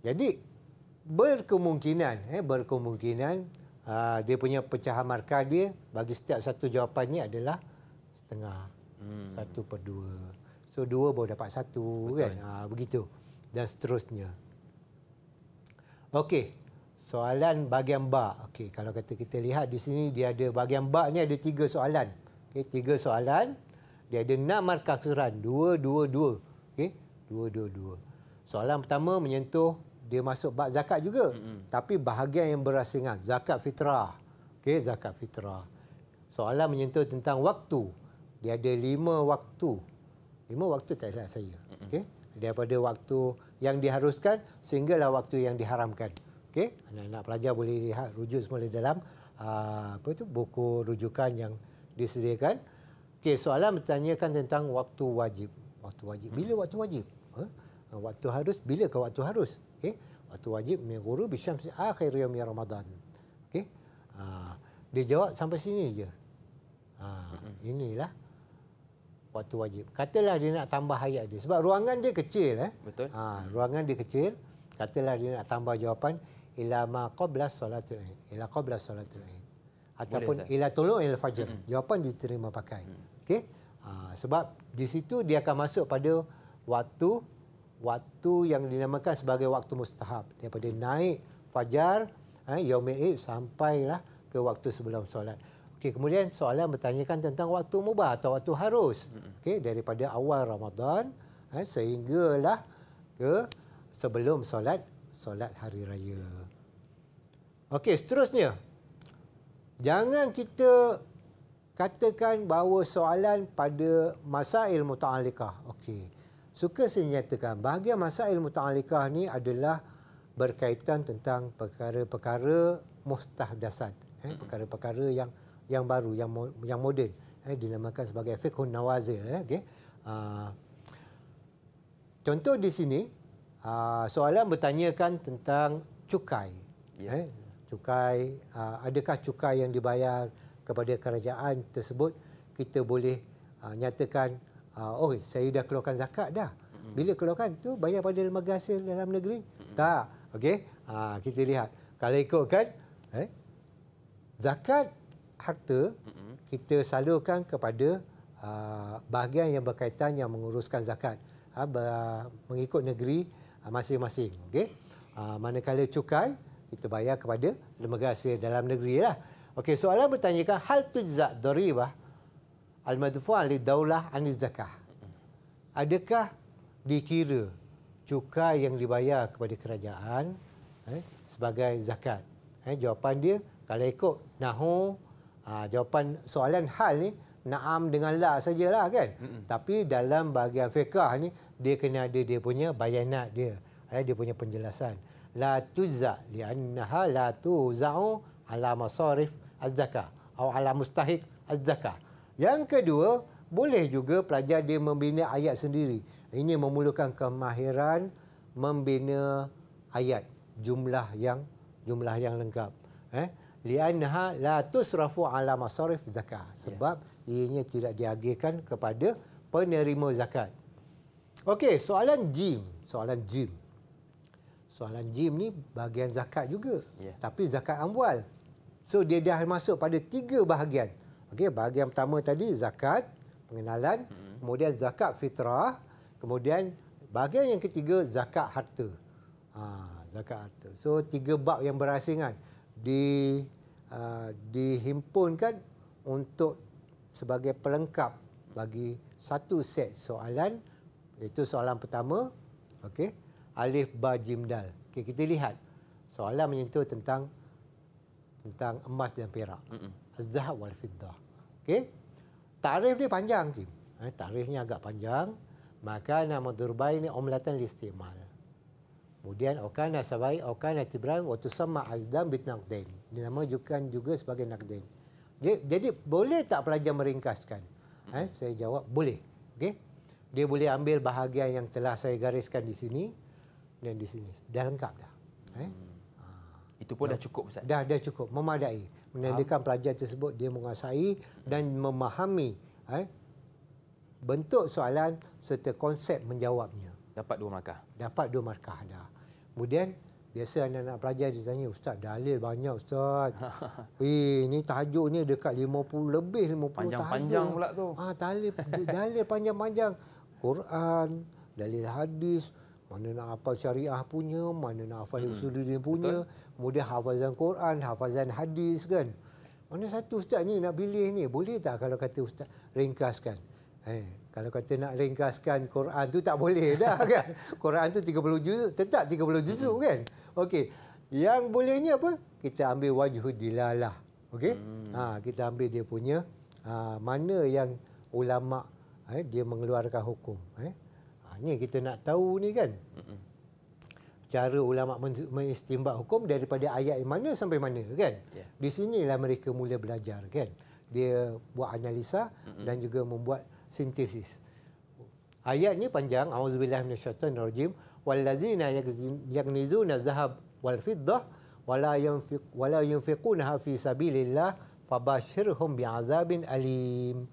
Speaker 2: Jadi, berkemungkinan, eh, berkemungkinan uh, dia punya pecahan markah dia bagi setiap satu jawapan ni adalah setengah, hmm. satu per dua. So dua baru dapat satu Betul. kan, ha, begitu dan seterusnya. Okey, soalan bahagian bak, Okey, kalau kata kita lihat di sini dia ada bahagian bak ni ada tiga soalan. Okey, tiga soalan. Dia ada enam markah keseluruhan. Dua, dua, dua. Okey, dua, dua, dua. Soalan pertama menyentuh dia masuk bak zakat juga. Mm-hmm. Tapi bahagian yang berasingan. Zakat fitrah. Okey, zakat fitrah. Soalan menyentuh tentang waktu dia ada lima waktu lima waktu tak salah saya okey daripada waktu yang diharuskan sehinggalah waktu yang diharamkan okey anak-anak pelajar boleh lihat rujuk semula dalam ah, apa itu buku rujukan yang disediakan okey soalan bertanyakan tentang waktu wajib waktu wajib mm. bila waktu wajib ha? ha? waktu harus bila ke waktu harus okey waktu wajib mengguru bisyamsi akhir yaum ramadan okey ha. dia jawab sampai sini je ha. inilah waktu wajib. Katalah dia nak tambah ayat dia sebab ruangan dia kecil eh. Betul. Ha, ruangan dia kecil. Katalah dia nak tambah jawapan ila ma qabla solatul Aid. Ila qabla solatul Aid. Ataupun Boleh, ila tulu il fajr. Hmm. Jawapan diterima pakai. Hmm. Okey. Ha, sebab di situ dia akan masuk pada waktu waktu yang dinamakan sebagai waktu mustahab daripada naik fajar eh yaumil sampailah ke waktu sebelum solat. Okey, kemudian soalan bertanyakan tentang waktu mubah atau waktu harus. Hmm. Okey, daripada awal Ramadan eh, sehinggalah ke sebelum solat solat hari raya. Okey, seterusnya. Jangan kita katakan bahawa soalan pada masail muta'alikah. Okey. Suka saya nyatakan bahagian masail muta'alikah ni adalah berkaitan tentang perkara-perkara mustahdasat. Eh, hmm. perkara-perkara yang yang baru yang yang moden eh, dinamakan sebagai efek nawazil eh, okey uh, contoh di sini uh, soalan bertanyakan tentang cukai yeah. eh, cukai uh, adakah cukai yang dibayar kepada kerajaan tersebut kita boleh uh, nyatakan uh, oh saya dah keluarkan zakat dah bila keluarkan tu bayar pada lembaga hasil dalam negeri mm-hmm. tak okey uh, kita lihat kalau ikutkan eh, zakat harta mm-hmm. kita salurkan kepada uh, bahagian yang berkaitan yang menguruskan zakat ha, ber, mengikut negeri uh, masing-masing okey uh, manakala cukai kita bayar kepada lembaga hasil dalam negeri lah. Okey, soalan bertanya kan hal tujzak daribah al-madfu'an li daulah anil zakah. Adakah dikira cukai yang dibayar kepada kerajaan eh, sebagai zakat? Eh, jawapan dia, kalau ikut nahu Ha, jawapan soalan hal ni naam dengan la sajalah kan. Mm -mm. Tapi dalam bahagian fiqah ni dia kena ada dia punya bayanat dia. Ya, dia punya penjelasan. La tuzza li'annaha la tuza'u ala masarif az-zakah atau ala mustahiq az-zakah. Yang kedua, boleh juga pelajar dia membina ayat sendiri. Ini memerlukan kemahiran membina ayat jumlah yang jumlah yang lengkap. Eh? li'annaha la tusrafu ala masarif zakah sebab yeah. ianya tidak diagihkan kepada penerima zakat. Okey, soalan jim, soalan jim. Soalan jim ni bahagian zakat juga. Yeah. Tapi zakat amwal. So dia dah masuk pada tiga bahagian. Okey, bahagian pertama tadi zakat pengenalan, mm-hmm. kemudian zakat fitrah, kemudian bahagian yang ketiga zakat harta. Ha, zakat harta. So tiga bab yang berasingan di Uh, dihimpunkan untuk sebagai pelengkap bagi satu set soalan iaitu soalan pertama okey alif ba jim dal okey kita lihat soalan menyentuh tentang tentang emas dan perak azhab wal fiddah okey Tarikh dia panjang Kim. Eh, tarifnya agak panjang maka nama durbai ni umlatan listimal kemudian okana sabai okana tibran wa tusamma azdan bitnaqdain dinamakan juga sebagai nakdin. Jadi boleh tak pelajar meringkaskan? Eh, saya jawab boleh. Okey. Dia boleh ambil bahagian yang telah saya gariskan di sini dan di sini. Dah lengkap dah. Eh? Hmm. Itu pun dah cukup Ustaz. Dah dah cukup memadai. Menandakan pelajar tersebut dia menguasai dan memahami eh, bentuk soalan serta konsep menjawabnya.
Speaker 1: Dapat dua markah.
Speaker 2: Dapat dua markah dah. Kemudian Biasa anak-anak pelajar dia tanya, Ustaz dalil banyak Ustaz. eh, ni tajuk ni dekat 50 lebih 50 panjang-panjang tajuk. Panjang-panjang pula tu. Ha, dalil, dalil panjang-panjang. Quran, dalil hadis, mana nak hafal syariah punya, mana nak hafal hmm. usul dia punya. Betul. Kemudian hafazan Quran, hafazan hadis kan. Mana satu Ustaz ni nak pilih ni? Boleh tak kalau kata Ustaz ringkaskan? Eh, kalau kata nak ringkaskan Quran tu tak boleh dah kan. Quran tu 30 juz, tetap 30 juzuk kan. Okey. Yang bolehnya apa? Kita ambil wajhudilalah. Okey. Hmm. Ha, kita ambil dia punya ha, mana yang ulama eh, dia mengeluarkan hukum eh. Ha, ni kita nak tahu ni kan. Hmm. Cara ulama mengistimbat hukum daripada ayat yang mana sampai mana kan. Yeah. Di sinilah mereka mula belajar kan. Dia buat analisa hmm. dan juga membuat sintesis. Ayat ni panjang, auzubillah minasyaitonirrajim wallazina yaknizuna zahab wal fiddah wala yunfiq wala yunfiquna fi sabilillah fabashirhum bi'azabin alim.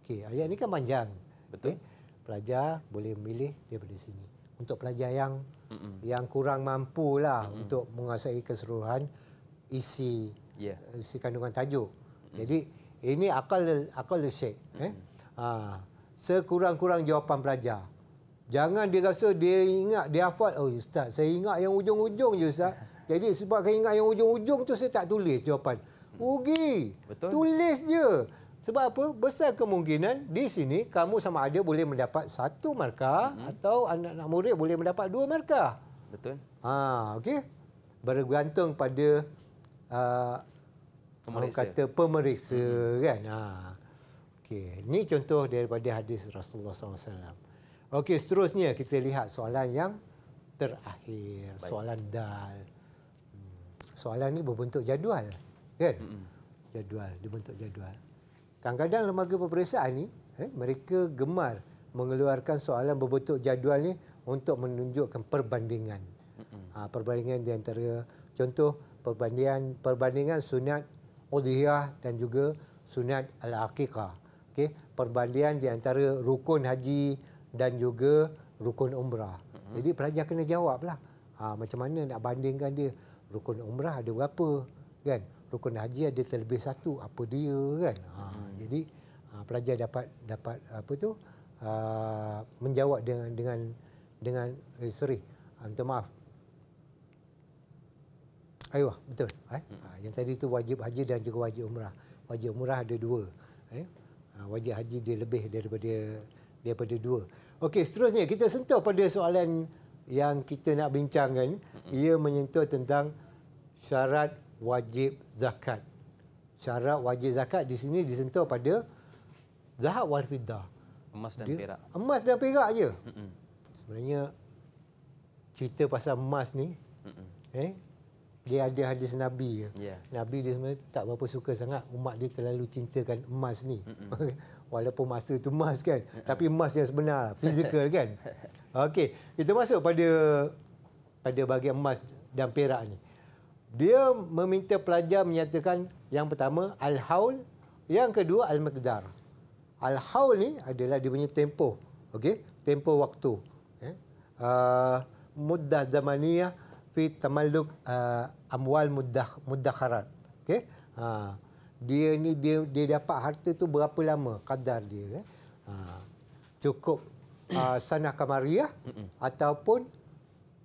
Speaker 2: Okey, ayat ni kan panjang. Betul. Okay. Eh, pelajar boleh memilih daripada sini. Untuk pelajar yang Mm-mm. yang kurang mampu lah untuk menguasai keseluruhan isi yeah. isi kandungan tajuk. Mm-mm. Jadi ini akal akal syek. Eh? Mm-hmm sekurang-kurang jawapan pelajar. Jangan dia rasa dia ingat, dia hafal, oh Ustaz, saya ingat yang ujung-ujung je Ustaz. Jadi sebab saya ingat yang ujung-ujung tu saya tak tulis jawapan. Ugi, Betul. tulis je. Sebab apa? Besar kemungkinan di sini kamu sama ada boleh mendapat satu markah mm-hmm. atau anak-anak murid boleh mendapat dua markah. Betul. Ha, okay Bergantung pada uh, pemeriksa. kata pemeriksa mm-hmm. kan. Ha. Okey, ini contoh daripada hadis Rasulullah SAW. Okey, seterusnya kita lihat soalan yang terakhir, Baik. soalan dal. Hmm, soalan ni berbentuk jadual, kan? Mm-mm. Jadual, dibentuk jadual. Kadang-kadang lembaga peperiksaan ini, eh, mereka gemar mengeluarkan soalan berbentuk jadual ni untuk menunjukkan perbandingan. Ha, perbandingan di antara, contoh perbandingan, perbandingan sunat Udhiyah dan juga sunat Al-Aqiqah okey perbandingan di antara rukun haji dan juga rukun umrah. Mm-hmm. Jadi pelajar kena jawablah. Ha macam mana nak bandingkan dia rukun umrah ada berapa kan? Rukun haji ada terlebih satu apa dia kan? Ha mm-hmm. jadi ha, pelajar dapat dapat apa tu? Ha, menjawab dengan dengan dengan eh, sorry. Ha, minta maaf. Ayuh, betul. Eh? Ha, yang tadi itu wajib haji dan juga wajib umrah. Wajib umrah ada dua. Eh? Ah, wajib haji dia lebih daripada daripada dua. Okey, seterusnya kita sentuh pada soalan yang kita nak bincangkan. Ia menyentuh tentang syarat wajib zakat. Syarat wajib zakat di sini disentuh pada zahab wal fiddah.
Speaker 1: Emas dan perak.
Speaker 2: Emas dan perak aje. Sebenarnya cerita pasal emas ni, eh, dia ada hadis Nabi. Yeah. Nabi dia sebenarnya tak berapa suka sangat umat dia terlalu cintakan emas ni. Walaupun masa itu emas kan. Mm-mm. Tapi emas yang sebenar, lah, fizikal kan. Okey, kita masuk pada pada bahagian emas dan perak ni. Dia meminta pelajar menyatakan yang pertama Al-Haul, yang kedua Al-Maqdar. Al-Haul ni adalah dia punya tempoh. Okey, tempoh waktu. Eh? Uh, mudah zamaniyah. Tetapi tamalluk uh, amwal muddah muddakharat okey ha dia ni dia dia dapat harta tu berapa lama kadar dia eh? ha. cukup uh, sanah kamariah ataupun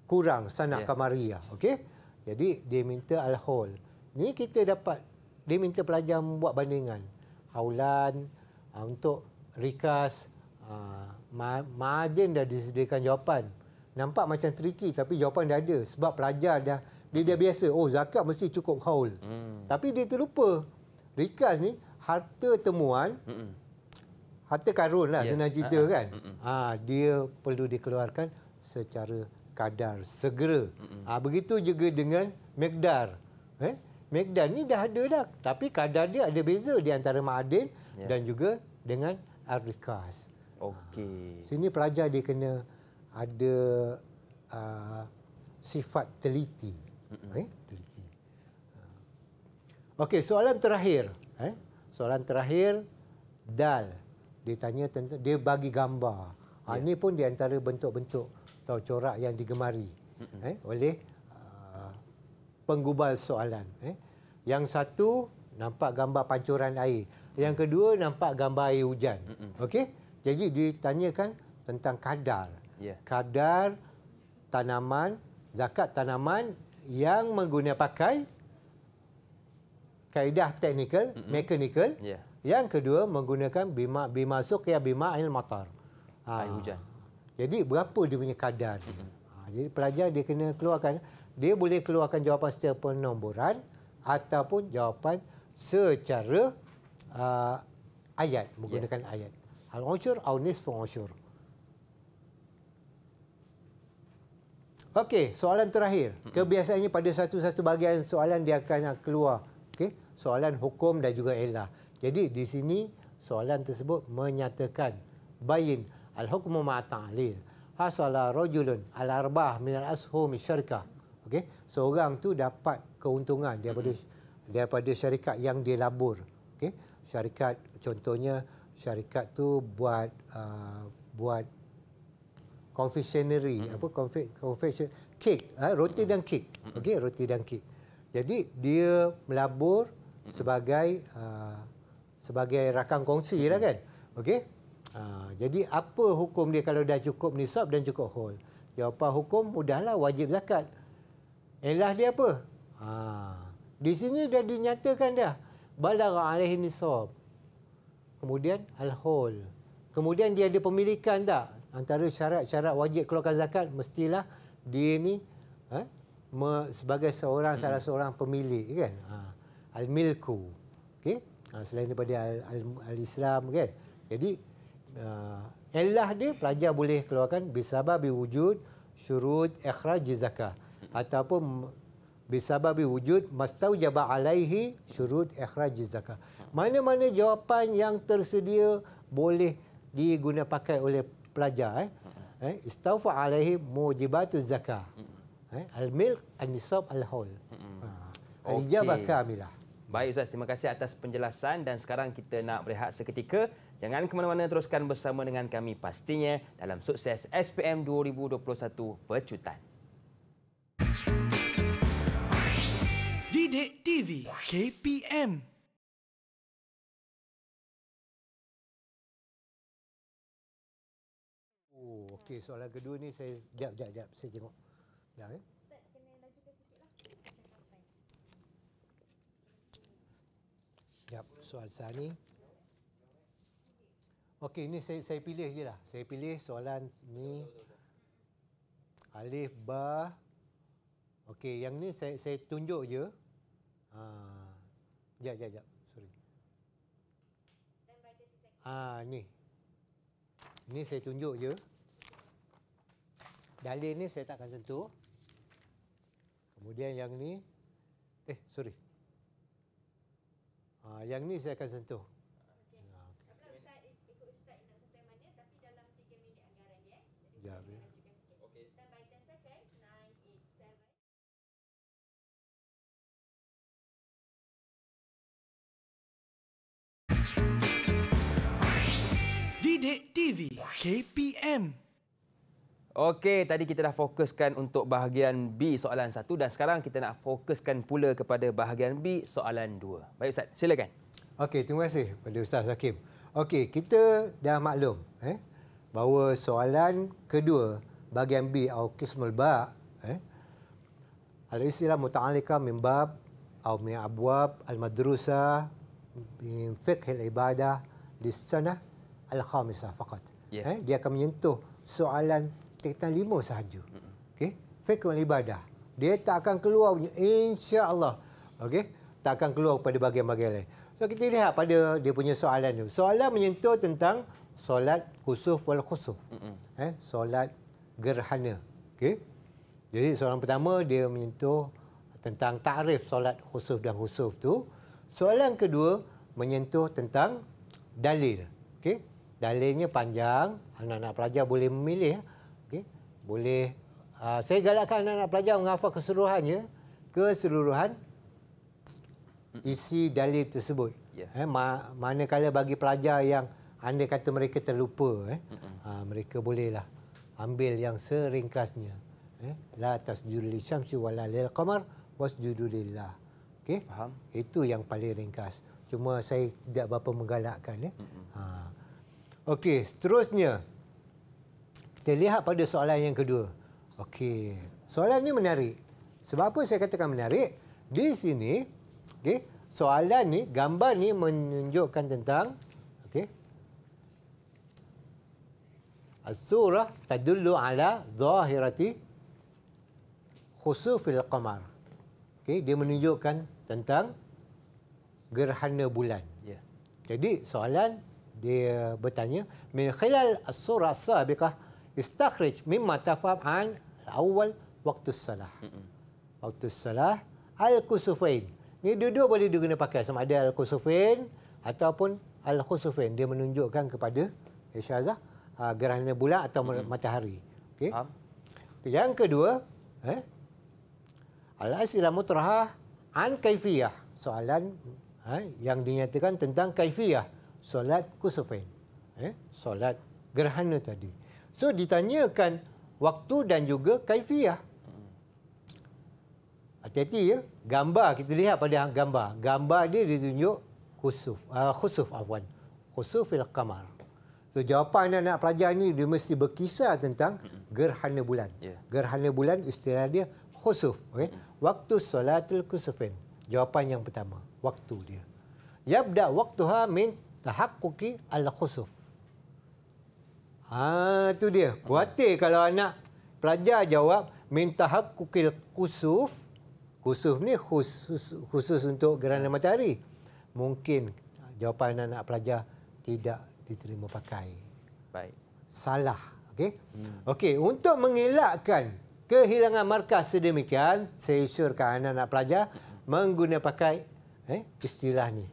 Speaker 2: kurang sanah yeah. kamariah okey jadi dia minta al-hol ni kita dapat dia minta pelajar buat bandingan haulan uh, untuk rikas uh, Ma- Mahadin dah disediakan jawapan nampak macam tricky tapi jawapan dia ada sebab pelajar dah dia dia biasa oh zakat mesti cukup haul. Hmm. Tapi dia terlupa rikas ni harta temuan. Hmm. Harta karun lah yeah. senang ha, cerita uh-huh. kan. Uh-huh. Ha dia perlu dikeluarkan secara kadar segera. Ah hmm. huh Ha begitu juga dengan Megdar. Eh Megdar ni dah ada dah tapi kadar dia ada beza di antara Ma'adin yeah. dan juga dengan Arikas.
Speaker 1: Okey.
Speaker 2: Sini pelajar dia kena ada uh, sifat teliti. Eh, teliti. Uh. Okey, soalan terakhir. Eh, soalan terakhir, dal. Dia tanya tentang, dia bagi gambar. Ha, ini ya. pun di antara bentuk-bentuk atau corak yang digemari eh, oleh uh, penggubal soalan. Eh. Yang satu, nampak gambar pancuran air. Yang kedua, nampak gambar air hujan. Okey, jadi ditanyakan tentang kadar yeah. kadar tanaman zakat tanaman yang menggunakan pakai kaedah teknikal mm -hmm. mekanikal yeah. yang kedua menggunakan bima bima suq ya bima air matar ah. ha. air hujan jadi berapa dia punya kadar mm -hmm. jadi pelajar dia kena keluarkan dia boleh keluarkan jawapan secara penomboran ataupun jawapan secara uh, ayat menggunakan yeah. ayat al-ushur au nisfu ushur Okey, soalan terakhir. Kebiasaannya pada satu-satu bahagian soalan dia akan keluar. Okey, soalan hukum dan juga ilah. Jadi di sini soalan tersebut menyatakan bayin al-hukmu ma'ta'lil hasala rajulun al-arbah min al-ashum syarikah. Okey, seorang tu dapat keuntungan daripada daripada syarikat yang dia labur. Okey, syarikat contohnya syarikat tu buat uh, buat confectionery hmm. apa confection cake ha, roti dan kek hmm. okey roti dan cake. jadi dia melabur hmm. sebagai uh, sebagai rakan kongsi lah kan okey uh, jadi apa hukum dia kalau dah cukup nisab dan cukup hol jawapan hukum mudahlah wajib zakat elah dia apa ha di sini dah dinyatakan dah balagha alaihi nisab kemudian al hol kemudian dia ada pemilikan tak antara syarat-syarat wajib keluarkan zakat mestilah dia ni eh, sebagai seorang hmm. salah seorang pemilik kan ha, al milku okey ha, selain daripada al, al, al islam kan jadi uh, ha, Allah dia pelajar boleh keluarkan bisababi wujud syurut ikhraj zakah ataupun bisababi wujud mastaujaba alaihi syurut ikhraj zakah mana-mana jawapan yang tersedia boleh pakai oleh pelajar eh eh istawfa alaihi mujibatu zakah eh al milk al nisab al haul ha al ijabah kamilah
Speaker 1: baik ustaz terima kasih atas penjelasan dan sekarang kita nak berehat seketika jangan ke mana-mana teruskan bersama dengan kami pastinya dalam sukses SPM 2021 pecutan
Speaker 2: Didik TV
Speaker 3: KPM
Speaker 2: Okey, soalan kedua ni saya... Sekejap, sekejap, sekejap. Saya tengok. Sekejap, ya. Eh? Sekejap, lah. soal saya ni. Okey, ini saya, saya pilih je lah. Saya pilih soalan ni. Alif, ba. Okey, yang ni saya, saya tunjuk je. Ha. Sekejap, sekejap, sekejap. Sorry. Ah, ni. Ni saya tunjuk je. Dalil ni saya tak akan sentuh. Kemudian yang ni eh sorry. Uh, yang ni saya akan sentuh. Ah, eh?
Speaker 3: Ya,
Speaker 1: Didik TV KPM Okey, tadi kita dah fokuskan untuk bahagian B soalan satu dan sekarang kita nak fokuskan pula kepada bahagian B soalan dua. Baik Ustaz, silakan.
Speaker 2: Okey, terima kasih kepada Ustaz Hakim. Okey, kita dah maklum eh, bahawa soalan kedua bahagian B atau Qismul Ba eh, Al-Istilah Muta'alika Mimbab atau Min Al-Madrusa Min Fiqh Al-Ibadah Lissanah Al-Khamisah Fakat. Eh, dia akan menyentuh soalan kita lima sahaja. Okey, fiqhul ibadah. Dia tak akan keluar punya insya-Allah. Okey, tak akan keluar pada bagian-bagian lain. So kita lihat pada dia punya soalan tu. Soalan menyentuh tentang solat khusuf wal khusuf. Eh, solat gerhana. okay? Jadi soalan pertama dia menyentuh tentang takrif solat khusuf dan khusuf tu. Soalan kedua menyentuh tentang dalil. okay? Dalilnya panjang, anak-anak pelajar boleh memilih. Eh? boleh uh, saya galakkan anak-anak pelajar menghafal keseluruhannya keseluruhan isi dalil tersebut yeah. eh ma- manakala bagi pelajar yang anda kata mereka terlupa eh uh, mereka bolehlah ambil yang seringkasnya eh la tasjudu lisyamsi wala lil qamar wasjudu lillah faham itu yang paling ringkas cuma saya tidak berapa menggalakkan eh ha okey seterusnya kita lihat pada soalan yang kedua. Okey, soalan ini menarik. Sebab apa saya katakan menarik? Di sini, okey, soalan ni, gambar ni menunjukkan tentang okey. As-surah tadullu ala zahirati khusufil qamar. Okey, dia menunjukkan tentang gerhana bulan. Yeah. Jadi soalan dia bertanya min khilal as-surah sabiqah istakhrij mimma tafaham an awal waktu salah. Waktu salah al-kusufain. Ni dua-dua boleh digunakan pakai sama ada al-kusufain ataupun al-khusufain dia menunjukkan kepada isyazah uh, gerhana bulan atau hmm matahari. Okey. Faham? Yang kedua, eh? Al-aslamu mutrahah an kaifiyah. Soalan eh, yang dinyatakan tentang kaifiyah solat kusufain. Eh? Solat gerhana tadi. So ditanyakan waktu dan juga kaifiah. Hati-hati ya. Gambar kita lihat pada gambar. Gambar dia ditunjuk khusuf. Uh, khusuf awan. Khusuf il kamar. So jawapan anak-anak pelajar ni dia mesti berkisar tentang gerhana bulan. Yeah. Gerhana bulan istilah dia khusuf. Okay? Waktu solatul khusufin. Jawapan yang pertama. Waktu dia. Yabda waktuha min tahakkuki al khusuf. Ah tu dia. Kuatir hmm. kalau anak pelajar jawab minta hak kukil kusuf. Kusuf ni khusus, khusus untuk gerhana matahari. Mungkin jawapan anak, -anak pelajar tidak diterima pakai. Baik. Salah. Okey. Hmm. Okey, untuk mengelakkan kehilangan markah sedemikian, saya usurkan anak-anak pelajar menggunakan pakai eh, istilah ni.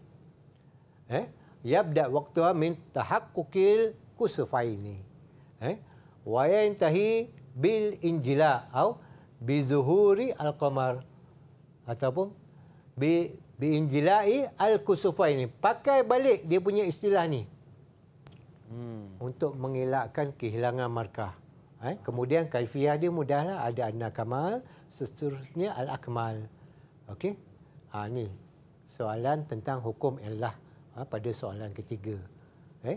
Speaker 2: Eh, yabda waktu min tahaqqukil kusufaini eh wa yantahi bil injila au bi zuhuri al qamar ataupun bi bi injilai al kusufaini pakai balik dia punya istilah ni hmm. untuk mengelakkan kehilangan markah eh kemudian kaifiah dia mudahlah ada anna kamal seterusnya al akmal okey ha ni soalan tentang hukum Allah ha, pada soalan ketiga eh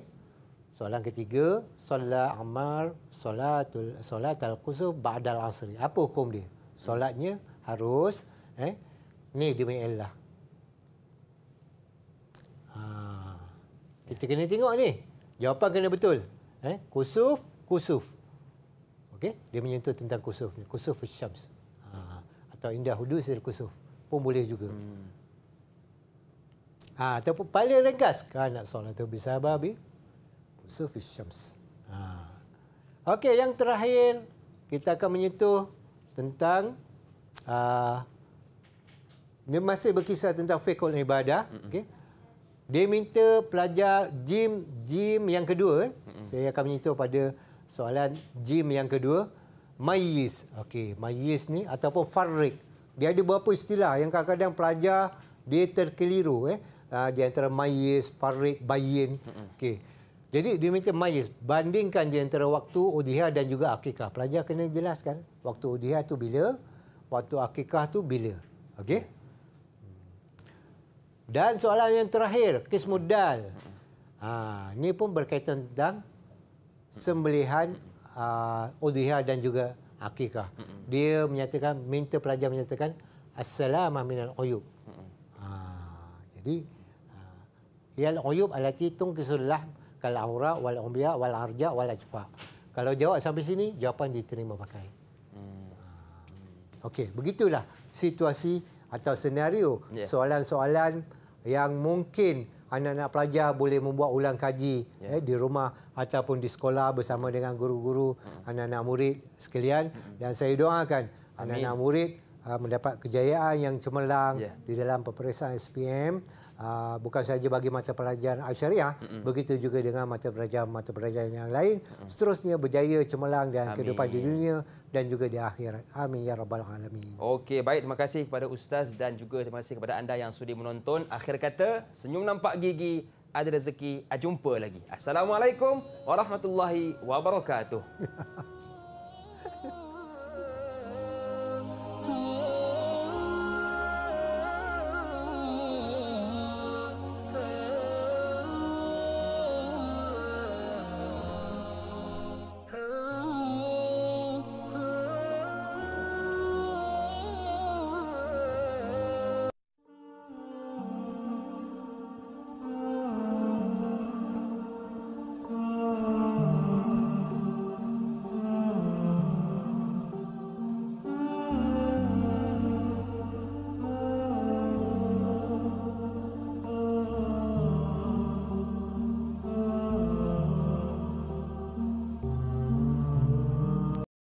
Speaker 2: Soalan ketiga, solat amar, solatul solat al kusuf ba'dal asri. Apa hukum dia? Solatnya harus eh ni demi Allah. Ha. Kita kena tengok ni. Jawapan kena betul. Eh, kusuf, kusuf. Okay, dia menyentuh tentang kusuf ni. Kusuf syams. Ha. Atau indah hudusil kusuf. Pun boleh juga. Hmm. Ha, ataupun paling ringkas. Kan nak solat tu bisa babi, surface shams. Ha. Ah. Okey, yang terakhir kita akan menyentuh tentang ini uh, ah, masih berkisar tentang fakul ibadah. Okey, dia minta pelajar Jim Jim yang kedua. Eh? Saya akan menyentuh pada soalan Jim yang kedua. Mayis, okey, mayis ni ataupun farrik. Dia ada beberapa istilah yang kadang-kadang pelajar dia terkeliru. Eh. Uh, di antara mayis, farrik, bayin. Okay. Jadi dia minta majlis bandingkan di antara waktu udhiyah dan juga akikah. Pelajar kena jelaskan waktu udhiyah tu bila, waktu akikah tu bila. Okey? Dan soalan yang terakhir, kis mudal. Ha, ini pun berkaitan tentang sembelihan uh, udhiyah dan juga akikah. Dia menyatakan, minta pelajar menyatakan, Assalamah minal uyub. Ha, jadi, Yal ha, uyub alati tungkisul lahm kal aura wal umbiya wal arja wal ajfa. Kalau jawab sampai sini, jawapan diterima pakai. Hmm. Okey, begitulah situasi atau senario ya. soalan-soalan yeah. yang mungkin anak-anak pelajar boleh membuat ulang kaji yeah. eh, di rumah ataupun di sekolah bersama dengan guru-guru, hmm. anak-anak -guru, murid sekalian. Mm. Dan saya doakan anak-anak murid uh, mendapat kejayaan yang cemerlang yeah. di dalam peperiksaan SPM. Ah, bukan saja bagi mata pelajaran Asyariah, ah, mm-hmm. begitu juga dengan mata pelajaran-mata pelajaran yang lain, mm-hmm. seterusnya berjaya cemerlang dalam Amin. kehidupan di dunia dan juga di akhirat. Amin ya
Speaker 1: rabbal alamin. Okey, baik terima kasih kepada ustaz dan juga terima kasih kepada anda yang sudi menonton. Akhir kata, senyum nampak gigi, ada rezeki, ah, jumpa lagi. Assalamualaikum warahmatullahi wabarakatuh.